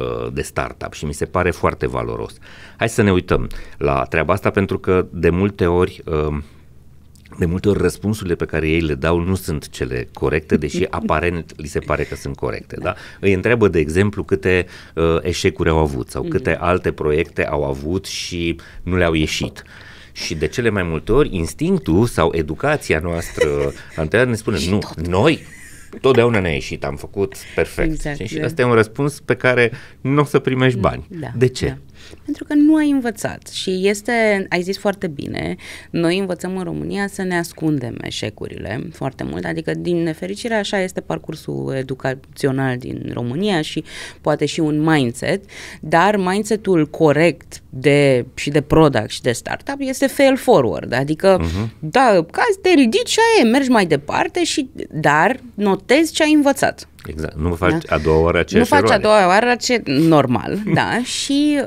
uh, de startup și mi se pare foarte valoros. Hai să ne uităm la treaba asta pentru că de multe ori de multe ori răspunsurile pe care ei le dau nu sunt cele corecte, deși aparent li se pare că sunt corecte. Da? Îi întreabă, de exemplu, câte uh, eșecuri au avut sau mm. câte alte proiecte au avut și nu le-au ieșit. Și de cele mai multe ori, instinctul sau educația noastră anterior ne spune, nu, tot. noi totdeauna ne-a ieșit, am făcut perfect. Exact, și asta da. e un răspuns pe care nu o să primești mm, bani. Da, de ce? Da. Pentru că nu ai învățat și este, ai zis foarte bine, noi învățăm în România să ne ascundem eșecurile foarte mult, adică din nefericire așa este parcursul educațional din România și poate și un mindset, dar mindsetul corect de, și de product și de startup este fail forward, adică uh-huh. da, caz, te ridici și aia mergi mai departe și dar notezi ce ai învățat. Exact. Nu faci da? a doua oară aceeași Nu faci eroare. a doua oară ce normal, da. Și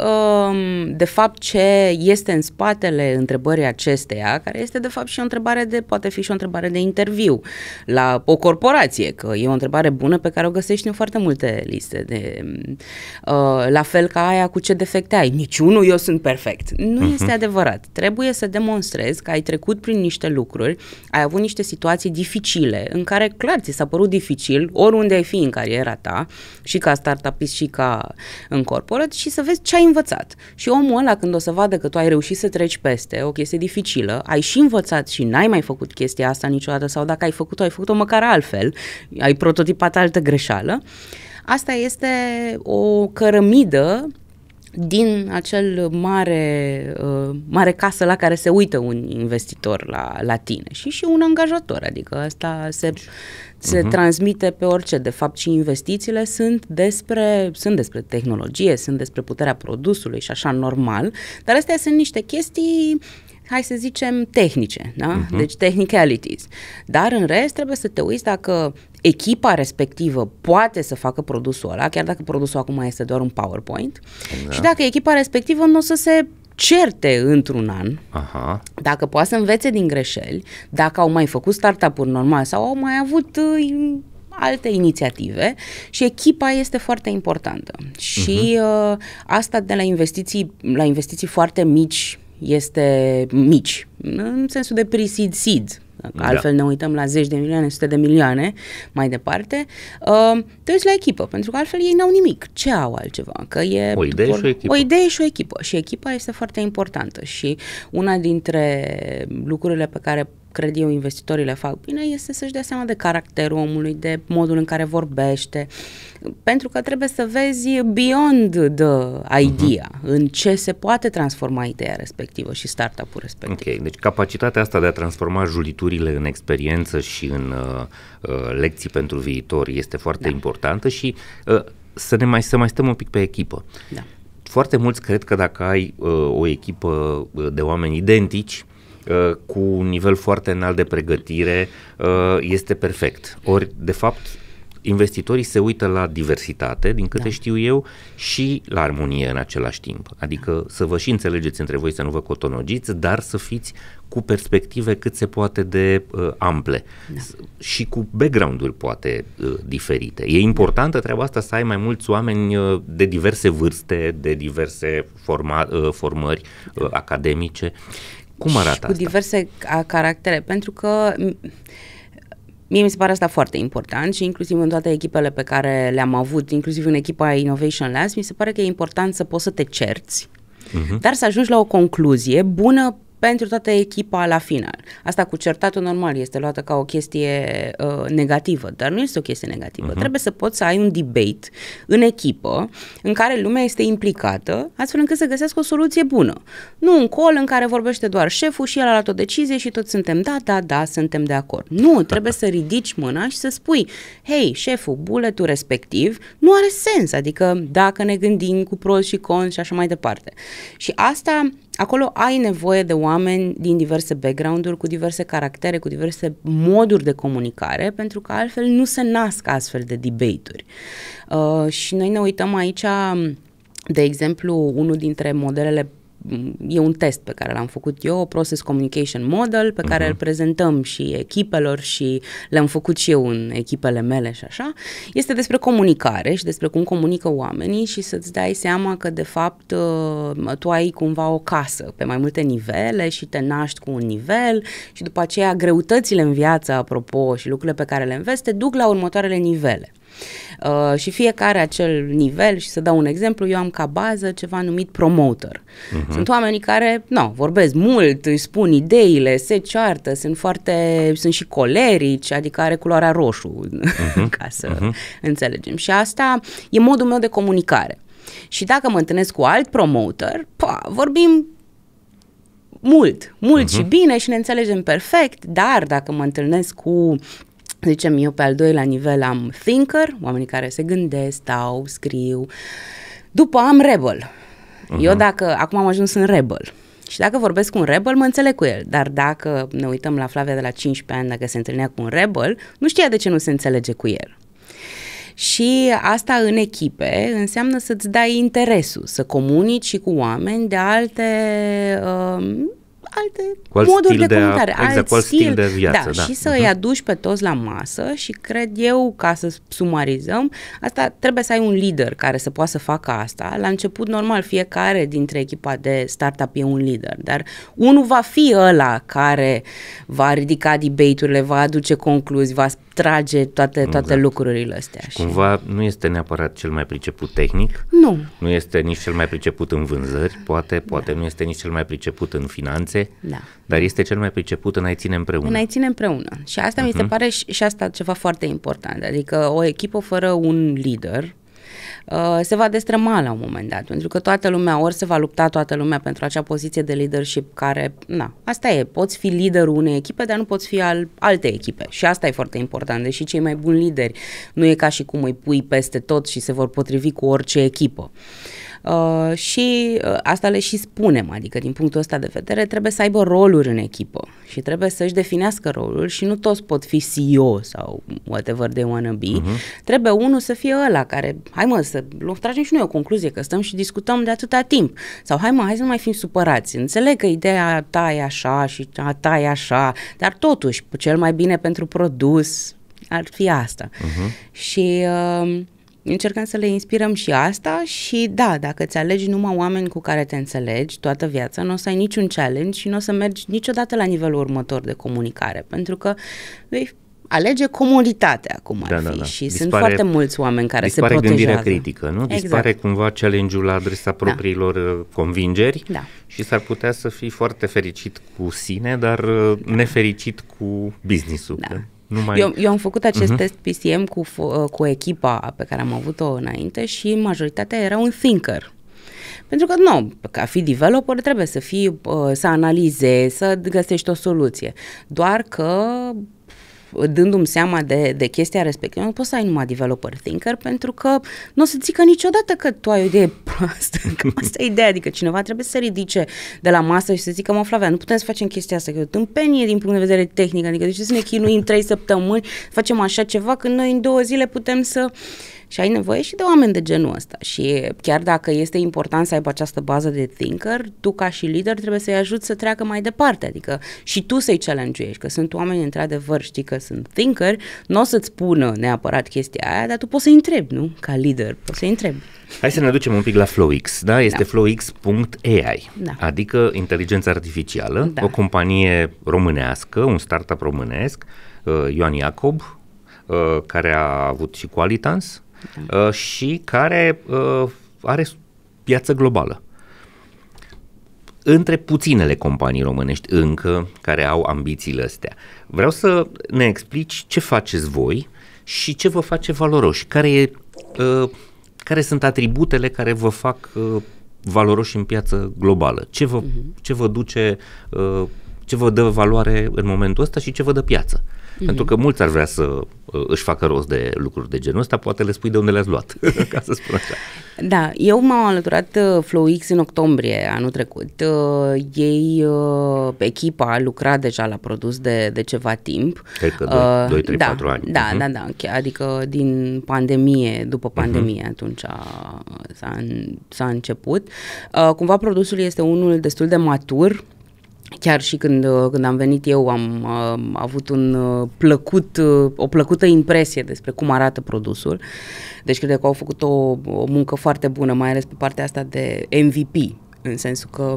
um, de fapt ce este în spatele întrebării acesteia, care este de fapt și o întrebare de, poate fi și o întrebare de interviu la o corporație, că e o întrebare bună pe care o găsești în foarte multe liste de uh, la fel ca aia cu ce defecte ai. Niciunul eu sunt perfect. Nu uh-huh. este adevărat. Trebuie să demonstrezi că ai trecut prin niște lucruri, ai avut niște situații dificile în care clar ți s-a părut dificil, oriunde mai fi în cariera ta și ca startupist și ca în corporate și să vezi ce ai învățat. Și omul ăla când o să vadă că tu ai reușit să treci peste o chestie dificilă, ai și învățat și n-ai mai făcut chestia asta niciodată sau dacă ai făcut-o, ai făcut-o măcar altfel, ai prototipat altă greșeală, Asta este o cărămidă din acel mare, uh, mare casă la care se uită un investitor la, la tine și și un angajator, adică asta se, se uh-huh. transmite pe orice. De fapt, și investițiile sunt despre, sunt despre tehnologie, sunt despre puterea produsului și așa normal, dar astea sunt niște chestii hai să zicem, tehnice, da? Uh-huh. Deci technicalities. Dar în rest trebuie să te uiți dacă echipa respectivă poate să facă produsul ăla, chiar dacă produsul acum este doar un PowerPoint, da. și dacă echipa respectivă nu o să se certe într-un an, Aha. dacă poate să învețe din greșeli, dacă au mai făcut startup-uri normal sau au mai avut uh, alte inițiative și echipa este foarte importantă. Și uh-huh. uh, asta de la investiții, la investiții foarte mici este mici, în sensul de pre-seed seed, da. altfel ne uităm la zeci de milioane, sute de milioane mai departe, uh, te uiți la echipă, pentru că altfel ei n-au nimic. Ce au altceva? Că e o idee, vor, și o, echipă. o idee și o echipă. Și echipa este foarte importantă și una dintre lucrurile pe care cred eu, investitorii le fac bine, este să-și dea seama de caracterul omului, de modul în care vorbește, pentru că trebuie să vezi beyond the idea, uh-huh. în ce se poate transforma ideea respectivă și startup-ul respectiv. Ok, deci capacitatea asta de a transforma juliturile în experiență și în uh, uh, lecții pentru viitor este foarte da. importantă și uh, să ne mai să mai stăm un pic pe echipă. Da. Foarte mulți cred că dacă ai uh, o echipă uh, de oameni identici, Uh, cu un nivel foarte înalt de pregătire uh, este perfect. Ori, de fapt, investitorii se uită la diversitate, din câte da. știu eu, și la armonie în același timp. Adică da. să vă și înțelegeți între voi, să nu vă cotonogiți, dar să fiți cu perspective cât se poate de uh, ample da. și cu background-uri poate uh, diferite. E importantă da. treaba asta să ai mai mulți oameni uh, de diverse vârste, de diverse forma, uh, formări da. uh, academice cum arată asta? Cu diverse caractere, pentru că Mie mi se pare asta foarte important și inclusiv în toate echipele pe care le-am avut, inclusiv în echipa Innovation Labs, mi se pare că e important să poți să te cerți, uh-huh. dar să ajungi la o concluzie bună pentru toată echipa la final. Asta cu certatul normal este luată ca o chestie uh, negativă, dar nu este o chestie negativă. Uh-huh. Trebuie să poți să ai un debate în echipă în care lumea este implicată, astfel încât să găsească o soluție bună. Nu un col în care vorbește doar șeful și el a luat o decizie și toți suntem da, da, da, suntem de acord. Nu, trebuie să ridici mâna și să spui, hei, șeful, buletul respectiv nu are sens, adică dacă ne gândim cu pros și cons și așa mai departe. Și asta acolo ai nevoie de oameni din diverse background-uri, cu diverse caractere, cu diverse moduri de comunicare, pentru că altfel nu se nasc astfel de debate-uri. Uh, și noi ne uităm aici, de exemplu, unul dintre modelele e un test pe care l-am făcut eu, Process Communication Model, pe care uh-huh. îl prezentăm și echipelor și le-am făcut și eu în echipele mele și așa. Este despre comunicare și despre cum comunică oamenii și să-ți dai seama că, de fapt, uh, tu ai cumva o casă pe mai multe nivele și te naști cu un nivel și după aceea greutățile în viață, apropo, și lucrurile pe care le înveți, te duc la următoarele nivele. Uh, și fiecare acel nivel, și să dau un exemplu, eu am ca bază ceva numit promoter. Uh-huh. Sunt oamenii care, nu, vorbesc mult, îi spun ideile, se ceartă, sunt foarte, sunt și colerici, adică are culoarea roșu, uh-huh. ca să uh-huh. înțelegem. Și asta e modul meu de comunicare. Și dacă mă întâlnesc cu alt promoter, pa, vorbim mult, mult uh-huh. și bine și ne înțelegem perfect, dar dacă mă întâlnesc cu zicem eu, pe al doilea nivel am thinker, oamenii care se gândesc, stau, scriu. După am rebel. Uh-huh. Eu mhm. dacă, acum am ajuns în rebel. Și dacă vorbesc cu un rebel, mă înțeleg cu el. Dar dacă ne uităm la Flavia de la 15 ani, dacă se întâlnea cu un rebel, nu știa de ce nu se înțelege cu el. Și asta în echipe înseamnă să-ți dai interesul, să comunici și cu oameni de alte uh, alte cu alt moduri de, de comunicare. A, exact, alt stil, stil de viață. Da, da. și să uh-huh. îi mhm. aduci pe toți la masă și cred eu, ca să sumarizăm, asta trebuie să ai un lider care să poată să facă asta. La început, normal, fiecare dintre echipa de startup e un lider, dar unul va fi ăla care va ridica debate-urile, va aduce concluzii, va trage toate, toate da. lucrurile astea. Și cumva nu este neapărat cel mai priceput tehnic. Nu. Nu este nici cel mai priceput în vânzări, poate, poate da. nu este nici cel mai priceput în finanțe, da. dar este cel mai priceput în a-i ține împreună. În a-i ține împreună. Și asta uh-huh. mi se mhm. pare și, și asta ceva foarte important. Adică o echipă fără un lider, Uh, se va destrăma la un moment dat, pentru că toată lumea, ori se va lupta toată lumea pentru acea poziție de leadership care, na, asta e, poți fi liderul unei echipe, dar nu poți fi al alte echipe și asta e foarte important, deși cei mai buni lideri nu e ca și cum îi pui peste tot și se vor potrivi cu orice echipă. Uh, Uh, și uh, asta le și spunem, adică din punctul ăsta de vedere trebuie să aibă roluri în echipă și trebuie să-și definească rolul și nu toți pot fi CEO sau whatever they wanna be. Uh-huh. Trebuie unul să fie ăla care, hai mă, să tragem și noi o concluzie, că stăm și discutăm de atâta timp. Sau hai mă, hai să nu mai fim supărați. Înțeleg că ideea ta e așa și a ta e așa, dar totuși, cel mai bine pentru produs ar fi asta. Uh-huh. Și... Uh, încercăm să le inspirăm și asta și da, dacă îți alegi numai oameni cu care te înțelegi toată viața, nu o să ai niciun challenge și nu o să mergi niciodată la nivelul următor de comunicare, pentru că vei alege comunitatea, cum ar da, da fi. Da, da. Și dispare, sunt foarte mulți oameni care se protejează. Dispare gândirea critică, nu? Exact. Dispare cumva challenge-ul la adresa da. propriilor da. convingeri da. și s-ar putea să fii foarte fericit cu sine, dar da. nefericit cu business-ul. Da. Da? Nu mai... eu, eu am făcut acest uh-huh. test PCM cu, uh, cu echipa pe care am avut-o înainte și majoritatea era un thinker. Pentru că, nu, ca fi developer trebuie să fii, uh, să analizezi, să găsești o soluție. Doar că dându-mi seama de, de chestia respectivă, nu poți să ai numai developer thinker pentru că nu o să zică niciodată că tu ai o idee proastă, că asta e ideea, adică cineva trebuie să se ridice de la masă și să zică, mă, Flavia, nu putem să facem chestia asta, că e o tâmpenie din punct de vedere tehnic, adică de ce să ne chinuim trei săptămâni, facem așa ceva, când noi în două zile putem să uh, și ai nevoie și de oameni de genul ăsta. Și chiar dacă este important să aibă această bază de thinker, tu ca și lider trebuie să-i ajuți să treacă mai departe. Adică și tu să-i challenge că sunt oameni într-adevăr, știi că sunt thinker, nu o să-ți spună neapărat chestia aia, dar tu poți să-i întrebi, nu? Ca lider, poți să-i întrebi. Hai să ne ducem un pic la FlowX, da? Este da. flowx.ai, da. adică inteligența artificială, da. o companie românească, un startup românesc, uh, Ioan Iacob, uh, care a avut și Qualitans, uh, și care uh, are piață globală. Între puținele companii românești încă care au ambițiile astea. Vreau să ne explici ce faceți voi și ce vă face valoroși, care, e, uh, care sunt atributele care vă fac uh, valoroși în piață globală, ce vă, uh-huh. ce vă duce, uh, ce vă dă valoare în momentul ăsta și ce vă dă piață. Uh, mm-hmm. pentru că mulți ar vrea să uh, își facă rost de lucruri de genul ăsta, poate le spui de unde le-ați luat, ca să spun așa. Da, eu m-am alăturat uh, FlowX în octombrie anul trecut. Uh, ei, echipa lucra deja la produs de, de ceva timp. Cred că 2, 3 4 uh, da, ani. Da, uh-huh. da, da, adică din pandemie, după mhm. pandemie uh-huh. atunci s-a, s-a început. Uh, cumva produsul este unul destul de matur, Chiar și când, uh, când am venit eu am, am uh, avut un uh, plăcut, o plăcută impresie despre cum arată produsul. Deci cred că au făcut o, o muncă foarte bună, mai ales pe partea asta de MVP, în sensul că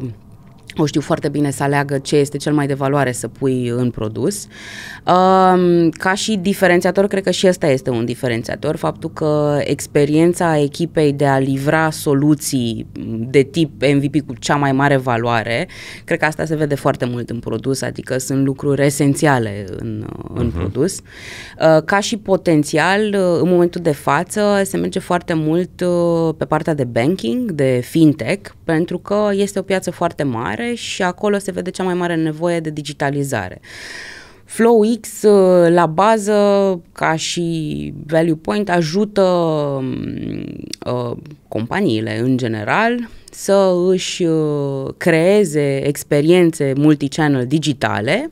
o știu foarte bine să aleagă ce este cel mai de valoare să pui în produs. Um, ca și diferențiator, cred că și ăsta este un diferențiator, faptul că experiența echipei de a livra soluții de tip MVP cu cea mai mare valoare, cred că asta se vede foarte mult în produs, adică sunt lucruri esențiale în, în uh-huh. produs. Uh, ca și potențial, uh, în momentul de față, se merge foarte mult uh, pe partea de banking, de fintech, pentru că este o piață foarte mare mare și acolo se vede cea mai mare nevoie de digitalizare. FlowX ă, la bază, ca și Value Point, ajută uh, companiile în general să își ă, creeze experiențe multichannel digitale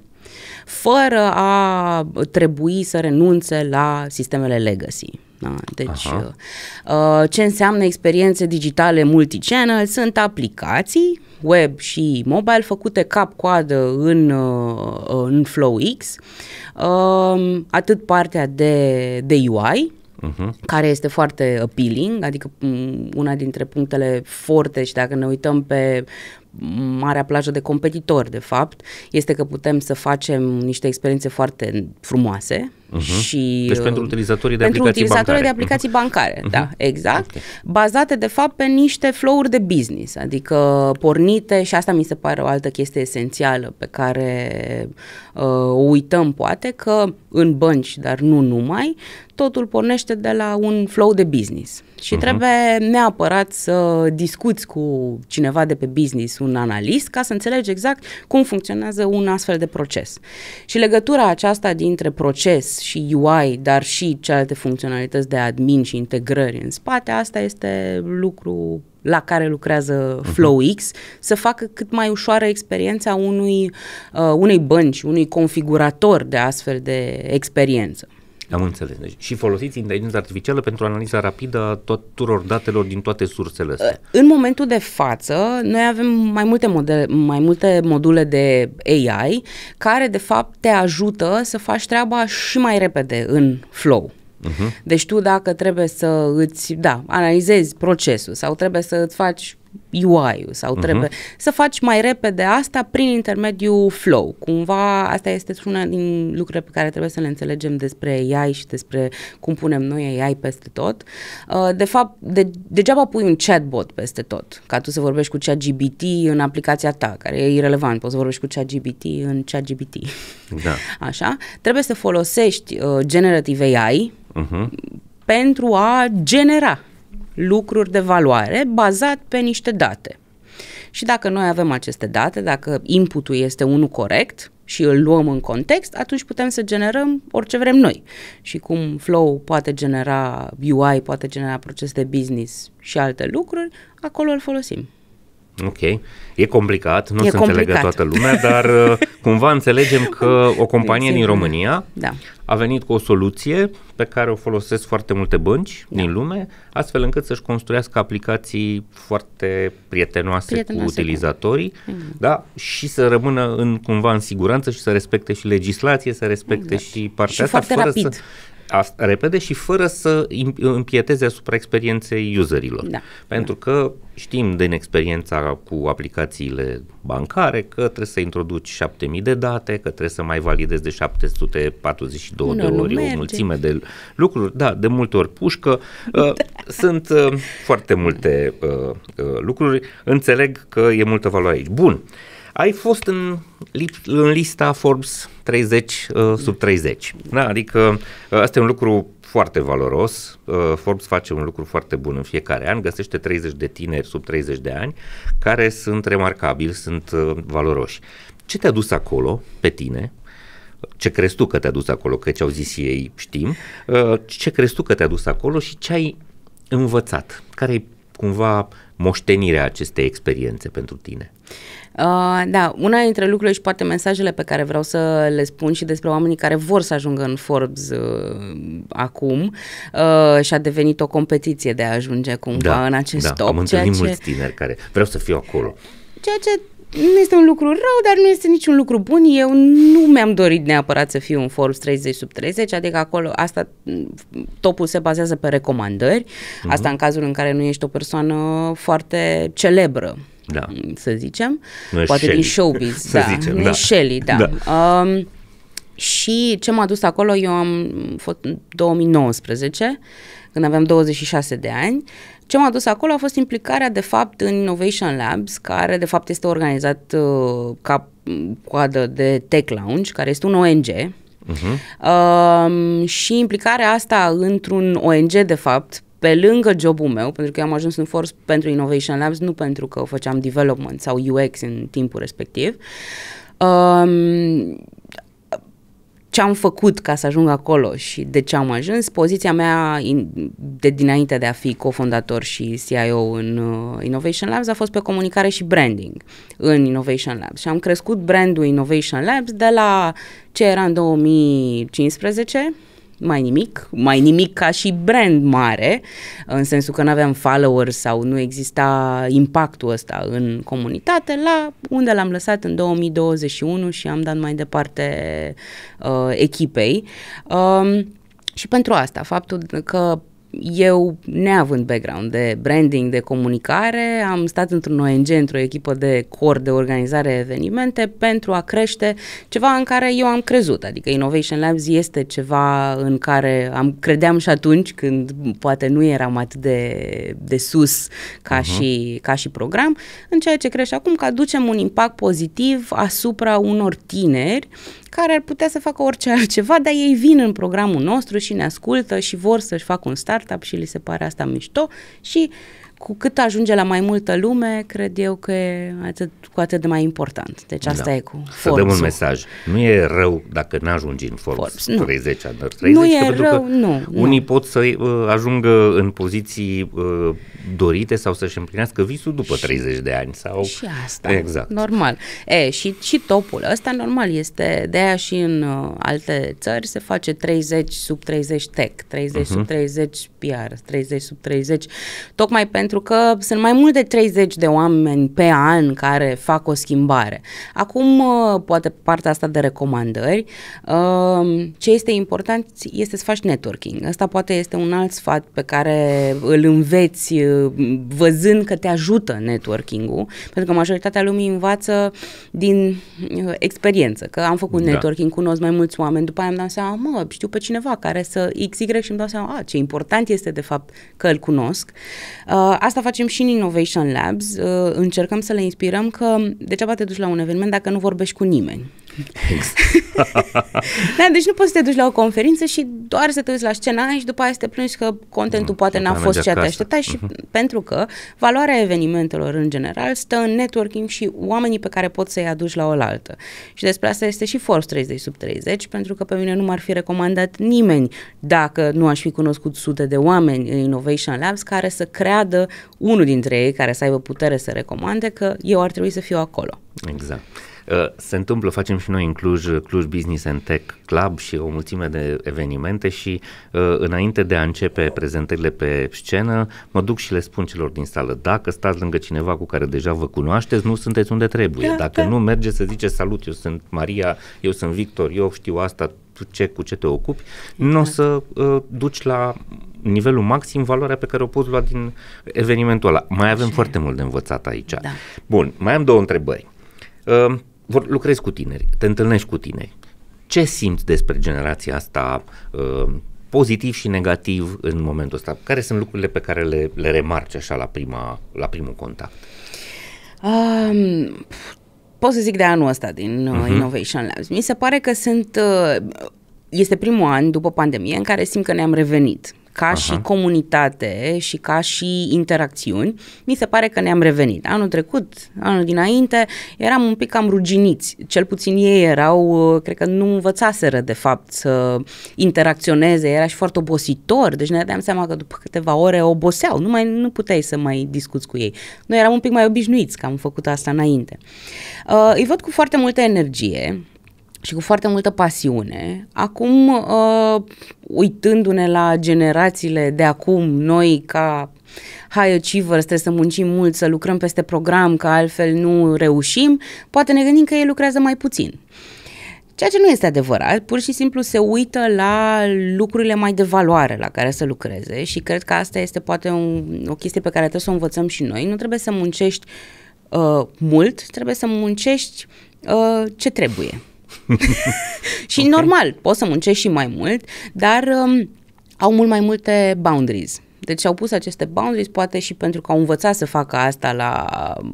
fără a trebui să renunțe la sistemele legacy. Da? Deci, Aha. Uh, uh, ce înseamnă experiențe digitale multichannel? Sunt aplicații web și mobile făcute cap-coadă în, uh, în FlowX, um, atât partea de, de UI, Uh-huh. Mhm. care este foarte appealing, adică mm, una dintre punctele forte și dacă ne uităm pe marea plajă de competitori, de fapt, este că putem să facem niște experiențe foarte frumoase, Uh-huh. Și, deci pentru uh, utilizatorii de pentru aplicații utilizatorii bancare. de aplicații mhm. bancare, uh-huh. da, exact. Okay. Bazate, de fapt, pe niște flow-uri de business, adică pornite, și asta mi se pare o altă chestie esențială pe care uh, o uităm, poate, că în bănci, dar nu numai, totul pornește de la un flow de business. Și uh-huh. trebuie neapărat să discuți cu cineva de pe business, un analist, ca să înțelegi exact cum funcționează un astfel de proces. Și legătura aceasta dintre proces și UI, dar și celelalte funcționalități de admin și integrări în spate, asta este lucru la care lucrează mhm. FlowX, să facă cât mai ușoară experiența unui, uh, unei bănci, unui configurator de astfel de experiență. Am înțeles. Deci, și folosiți inteligența artificială pentru analiza rapidă a tuturor datelor din toate sursele astea. Uh, în momentul de față, noi avem mai multe, modele, mai multe module de AI care, de fapt, te ajută să faci treaba și mai repede în flow. Uh-huh. Deci tu dacă trebuie să îți, da, analizezi procesul sau trebuie să îți faci UI-ul sau uh-huh. trebuie să faci mai repede asta prin intermediul flow. Cumva asta este una din lucrurile pe care trebuie să le înțelegem despre AI și despre cum punem noi AI peste tot. Uh, de fapt, de, degeaba pui un chatbot peste tot, ca tu să vorbești cu ChatGPT în aplicația ta, care e irrelevant, poți să vorbești cu ChatGPT în ChatGPT. Da. Așa? Trebuie să folosești uh, generative AI uh-huh. Mhm. pentru a genera lucruri de valoare bazat pe niște date. Și dacă noi avem aceste date, dacă inputul este unul corect și îl luăm în context, atunci putem să generăm orice vrem noi. Și cum Flow poate genera UI, poate genera proces de business și alte lucruri, acolo îl folosim. Ok. E complicat, nu e se complicat. înțelege toată lumea, dar uh, cumva înțelegem că o companie din România da. a venit cu o soluție pe care o folosesc foarte multe bănci da. din lume, astfel încât să-și construiască aplicații foarte prietenoase, prietenoase cu utilizatorii cu... Exact. Da? și să rămână în, cumva în siguranță și să respecte și legislație, să respecte exact. și partea și asta. Foarte fără rapid. Să, asta, repede și fără să împieteze asupra experienței userilor. Da. Pentru da. că știm din experiența cu aplicațiile bancare că trebuie să introduci 7000 de date, că trebuie să mai validezi de 742 nu, de ori nu o mulțime de lucruri, da, de multe ori pușcă. Da. Sunt uh, foarte multe uh, lucruri. Înțeleg că e multă valoare aici. Bun ai fost în, în lista Forbes 30 uh, sub 30. Da, adică uh, asta e un lucru foarte valoros. Uh, Forbes face un lucru foarte bun în fiecare an, găsește 30 de tineri sub 30 de ani care sunt remarcabili, sunt uh, valoroși. Ce te-a dus acolo pe tine? Ce crezi tu că te-a dus acolo, că ce-au zis ei știm, uh, ce crezi tu că te-a dus acolo și ce ai învățat? Care e cumva moștenirea acestei experiențe pentru tine? Uh, da, una dintre lucrurile și poate mesajele pe care vreau să le spun și despre oamenii care vor să ajungă în Forbes uh, acum uh, și a devenit o competiție de a ajunge cumva da, în acest da, top. am întâlnit ce... mulți tineri care vreau să fiu acolo. Ceea ce nu este un lucru rău, dar nu este niciun lucru bun. Eu nu mi-am dorit neapărat să fiu un Forbes 30 sub 30, adică acolo asta topul se bazează pe recomandări. Mm-hmm. Asta în cazul în care nu ești o persoană foarte celebră da. să zicem, Neșeli. poate din showbiz, să da, zicem, Neșeli, da. da. da. Um, și ce m-a dus acolo, eu am fost în 2019, când aveam 26 de ani, ce m-a dus acolo a fost implicarea, de fapt, în Innovation Labs, care, de fapt, este organizat uh, ca coadă de Tech Lounge, care este un ONG, Uh-huh. Mhm. Uh, um, și implicarea asta într-un ONG, de fapt, pe lângă jobul meu, pentru că eu am ajuns în Force pentru Innovation Labs, nu pentru că făceam development sau UX în timpul respectiv, um, ce am făcut ca să ajung acolo și de ce am ajuns, poziția mea de dinainte de a fi cofondator și CIO în uh, Innovation Labs a fost pe comunicare și branding în Innovation Labs și am crescut brandul Innovation Labs de la ce era în 2015 mai nimic, mai nimic ca și brand mare, în sensul că nu aveam follower sau nu exista impactul ăsta în comunitate, la unde l-am lăsat în 2021 și am dat mai departe uh, echipei. Um, și pentru asta, faptul că eu, neavând background de branding, de comunicare, am stat într-un ONG, într-o echipă de cor de organizare evenimente pentru a crește ceva în care eu am crezut. Adică Innovation Labs este ceva în care am credeam și atunci când poate nu eram atât de, de sus ca, uh-huh. și, ca și program, în ceea ce crește acum că aducem un impact pozitiv asupra unor tineri care ar putea să facă orice altceva, dar ei vin în programul nostru și ne ascultă și vor să-și facă un startup și li se pare asta mișto și cu cât ajunge la mai multă lume, cred eu că e atât, cu atât de mai important. Deci asta da. e cu Forbes. Să dăm un mesaj. Nu e rău dacă nu ajungi în Forbes, Forbes 30 Nu, 30, nu e rău, că nu, unii nu. pot să uh, ajungă în poziții uh, dorite sau să-și împlinească visul după și, 30 de ani. Sau... Și asta, exact. normal. E, și, și topul ăsta normal este, de aia și în uh, alte țări se face 30 sub 30 tech, 30 uh-huh. Mhm. sub 30 PR, 30 sub 30, tocmai pentru pentru că sunt mai mult de 30 de oameni pe an care fac o schimbare. Acum, uh, poate partea asta de recomandări, uh, ce este important este să faci networking. Asta poate este un alt sfat pe care îl înveți uh, văzând că te ajută networking-ul, pentru că majoritatea lumii învață din experiență, că am făcut da. networking, cunosc mai mulți oameni, după aia îmi dau seama, mă, știu pe cineva care să XY și îmi dau seama, a, ce important este de fapt că îl cunosc. Uh, Asta facem și în Innovation Labs. Uh, încercăm să le inspirăm că degeaba te duci la un eveniment dacă nu vorbești cu nimeni. Exact. da, deci nu poți să te duci la o conferință și doar să te uiți la scena și după aia să te plângi că contentul mm, poate n-a fost ce te așteptai și mm-hmm. pentru că valoarea evenimentelor în general stă în networking și oamenii pe care poți să-i aduci la oaltă. Și despre asta este și Forbes 30 sub 30, pentru că pe mine nu m-ar fi recomandat nimeni dacă nu aș fi cunoscut sute de oameni în Innovation Labs care să creadă unul dintre ei care să aibă putere să recomande că eu ar trebui să fiu acolo. Exact. Uh, se întâmplă, facem și noi în Cluj, Cluj Business and Tech Club și o mulțime de evenimente și uh, înainte de a începe prezentările pe scenă, mă duc și le spun celor din sală, dacă stați lângă cineva cu care deja vă cunoașteți, nu sunteți unde trebuie. Da, dacă da. nu, merge să zice salut, eu sunt Maria, eu sunt Victor, eu știu asta, tu ce, cu ce te ocupi, da. nu o da. să uh, duci la nivelul maxim valoarea pe care o poți lua din evenimentul ăla. Mai avem ce? foarte mult de învățat aici. Da. Bun, mai am două întrebări. Uh, vor, lucrezi cu tineri, te întâlnești cu tineri. Ce simți despre generația asta uh, pozitiv și negativ în momentul ăsta? Care sunt lucrurile pe care le, le remarci așa la, prima, la primul contact? Um, pot să zic de anul ăsta din uh, uh-huh. Innovation Labs. Mi se pare că sunt... Uh, este primul an după pandemie în care simt că ne-am revenit ca Aha. și comunitate și ca și interacțiuni, mi se pare că ne-am revenit. Anul trecut, anul dinainte, eram un pic cam ruginiți. Cel puțin ei erau, uh, cred că nu învățaseră de fapt să interacționeze, era și foarte obositor, deci ne dădeam seama că după câteva ore oboseau, nu, mai, nu puteai să mai discuți cu ei. Noi eram un pic mai obișnuiți că am făcut asta înainte. Uh, îi văd cu foarte multă energie, și cu foarte multă pasiune. Acum, uh, uitându-ne la generațiile de acum, noi ca high achievers, trebuie să muncim mult, să lucrăm peste program, că altfel nu reușim, poate ne gândim că ei lucrează mai puțin. Ceea ce nu este adevărat, pur și simplu se uită la lucrurile mai de valoare la care să lucreze și cred că asta este poate un, o chestie pe care trebuie să o învățăm și noi. Nu trebuie să muncești uh, mult, trebuie să muncești uh, ce trebuie. și okay. normal, poți să muncești și mai mult, dar um, au mult mai multe boundaries. Deci au pus aceste boundaries poate și pentru că au învățat să facă asta la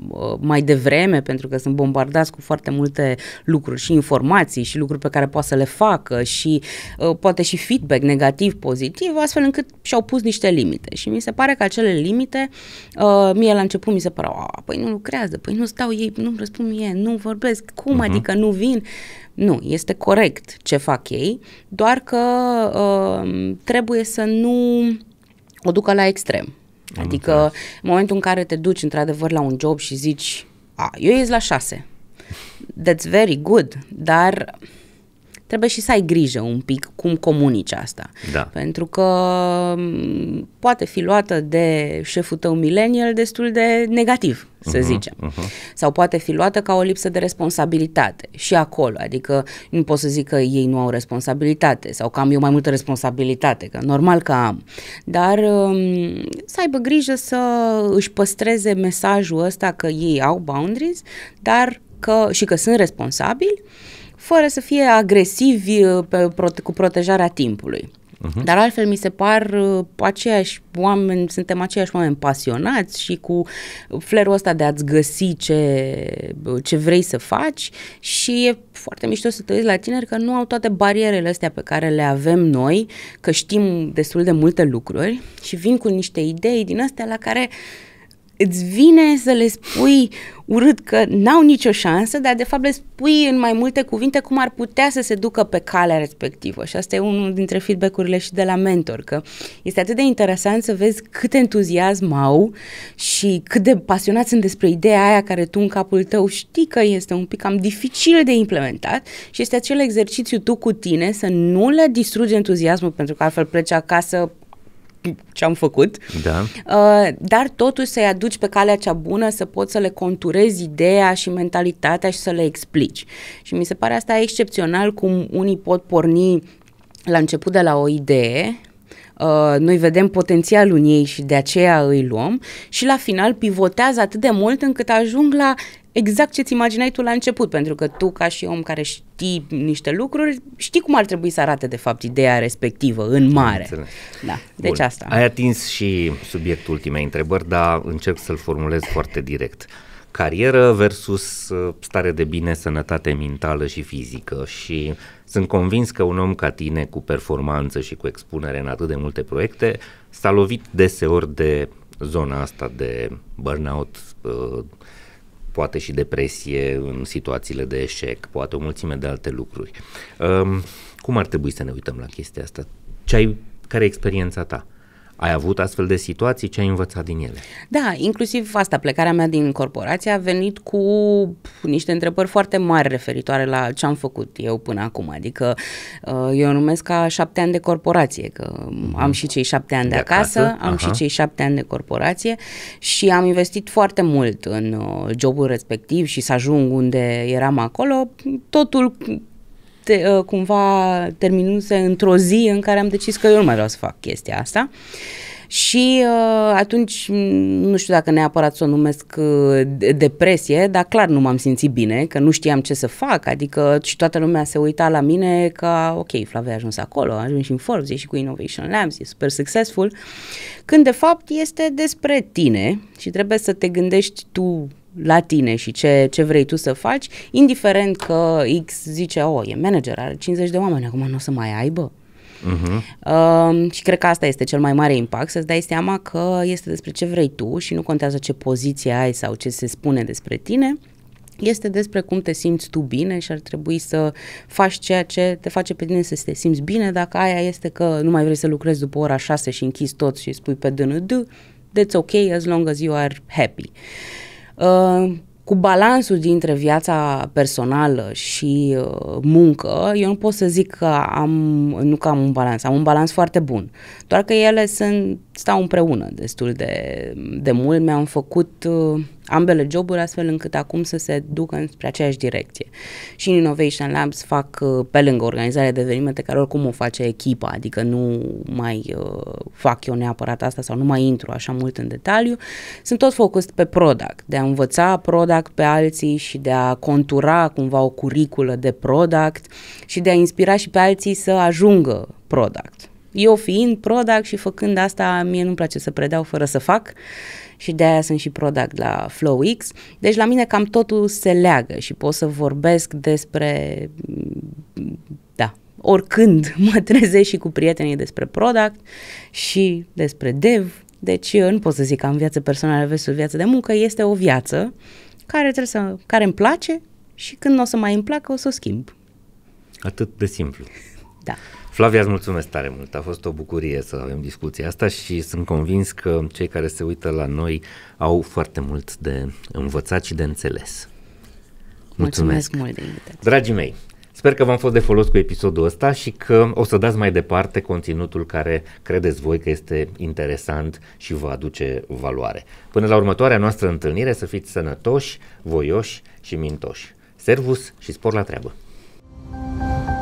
uh, mai devreme, pentru că sunt bombardați cu foarte multe lucruri și informații și lucruri pe care poate să le facă și uh, poate și feedback negativ, pozitiv, astfel încât și-au pus niște limite. Și mi se pare că acele limite, uh, mie la început mi se păreau, păi nu lucrează, păi nu stau ei, nu răspund mie, nu vorbesc, cum uh-huh. adică nu vin? Nu, este corect ce fac ei, doar că uh, trebuie să nu o ducă la extrem. Am adică în momentul în care te duci într-adevăr la un job și zici, a, eu ies la șase, that's very good, dar trebuie și să ai grijă un pic cum comunici asta. Da. Pentru că poate fi luată de șeful tău millennial destul de negativ, să uh-huh, zicem. Uh-huh. Sau poate fi luată ca o lipsă de responsabilitate și acolo. Adică nu pot să zic că ei nu au responsabilitate sau că am eu mai multă responsabilitate, că normal că am. Dar um, să aibă grijă să își păstreze mesajul ăsta că ei au boundaries, dar că și că sunt responsabili fără să fie agresivi uh, pe, prote- cu protejarea timpului. Uh-huh. Dar altfel mi se par uh, aceiași oameni, suntem aceiași oameni pasionați și cu flerul ăsta de a-ți găsi ce, uh, ce vrei să faci și e foarte mișto să te uiți la tineri că nu au toate barierele astea pe care le avem noi, că știm destul de multe lucruri și vin cu niște idei din astea la care uh, îți vine să le spui urât că n-au nicio șansă, dar de fapt le spui în mai multe cuvinte cum ar putea să se ducă pe calea respectivă. Și asta e unul dintre feedback-urile și de la mentor, că este atât de interesant să vezi cât entuziasm au și cât de pasionați sunt despre ideea aia care tu în capul tău știi că este un pic cam dificil de implementat și este acel exercițiu tu cu tine să nu le distrugi entuziasmul pentru că altfel pleci acasă ce am făcut, da. uh, dar totuși să-i aduci pe calea cea bună, să poți să le conturezi ideea și mentalitatea și să le explici. Și mi se pare asta excepțional cum unii pot porni la început de la o idee, Uh, noi vedem potențialul în ei și de aceea îi luăm și la final pivotează atât de mult încât ajung la exact ce-ți imaginai tu la început, pentru că tu, ca și om care știi niște lucruri, știi cum ar trebui să arate, de fapt, ideea respectivă, în mare. Înțeleg. Da, deci asta. Ai atins și subiectul ultimei întrebări, dar încerc să-l formulez foarte direct. Carieră versus uh, stare de bine, sănătate mentală și fizică și sunt convins că un om ca tine cu performanță și cu expunere în atât de multe proiecte s-a lovit deseori de zona asta de burnout, uh, poate și depresie în situațiile de eșec, poate o mulțime de alte lucruri. Um, cum ar trebui să ne uităm la chestia asta? Ce ai, care e experiența ta? Ai avut astfel de situații? Ce ai învățat din ele? Da, inclusiv asta, plecarea mea din corporație a venit cu niște întrebări foarte mari referitoare la ce am făcut eu până acum. Adică uh, eu numesc ca șapte ani de corporație, că uh-huh. am și cei șapte ani de, de acasă, acasă, am Aha. și cei șapte ani de corporație și am investit foarte mult în uh, jobul respectiv și să ajung unde eram acolo, totul te, uh, cumva terminuse într-o zi în care am decis că eu nu mai vreau să fac chestia asta. Și uh, atunci, mm, nu știu dacă neapărat să o numesc uh, depresie, dar clar nu m-am simțit bine, că nu știam ce să fac, adică și toată lumea se uita la mine ca, ok, Flavia a ajuns acolo, a ajuns și în Forbes, e și cu Innovation Labs, e super successful, când de fapt este despre tine și trebuie să te gândești tu la tine și ce, ce vrei tu să faci, indiferent că X zice, o, oh, e manager, are 50 de oameni, acum nu o să mai aibă. Uh-huh. Uh, și cred că asta este cel mai mare impact, să-ți dai seama că este despre ce vrei tu și nu contează ce poziție ai sau ce se spune despre tine, este despre cum te simți tu bine și ar trebui să faci ceea ce te face pe tine să te simți bine. Dacă aia este că nu mai vrei să lucrezi după ora 6 și închizi tot și spui pe DND, that's ok as long as you are happy. Uh, Uh, cu balansul dintre viața personală și uh, muncă, eu nu pot să zic că am, nu că am un balans, am un balans foarte bun. Doar că ele sunt, stau împreună destul de, de mult, mi-am făcut uh, ambele joburi astfel încât acum să se ducă înspre aceeași direcție. Și în Innovation Labs fac uh, pe lângă organizarea de evenimente care oricum o face echipa, adică nu mai uh, fac eu neapărat asta sau nu mai intru așa mult în detaliu, sunt tot focus pe product, de a învăța product pe alții și de a contura cumva o curiculă de product și de a inspira și pe alții să ajungă product. Eu fiind product și făcând asta, mie nu-mi place să predau fără să fac și de aia sunt și product la FlowX. Deci la mine cam totul se leagă și pot să vorbesc despre da, oricând mă trezesc și cu prietenii despre product și despre dev. Deci eu nu pot să zic că am viață personală versus viață de muncă, este o viață care, trebuie să, care îmi place și când o să mai îmi placă o să o schimb. Atât de simplu. Da. Flavia, îți mulțumesc tare mult. A fost o bucurie să avem discuția asta și sunt convins că cei care se uită la noi au foarte mult de învățat și de înțeles. Mulțumesc, Mulțumesc mult de invitație. Dragii mei, Sper că v-am fost de folos cu episodul ăsta și că o să dați mai departe conținutul care credeți voi că este interesant și vă aduce valoare. Până la următoarea noastră întâlnire să fiți sănătoși, voioși și mintoși. Servus și spor la treabă! thank you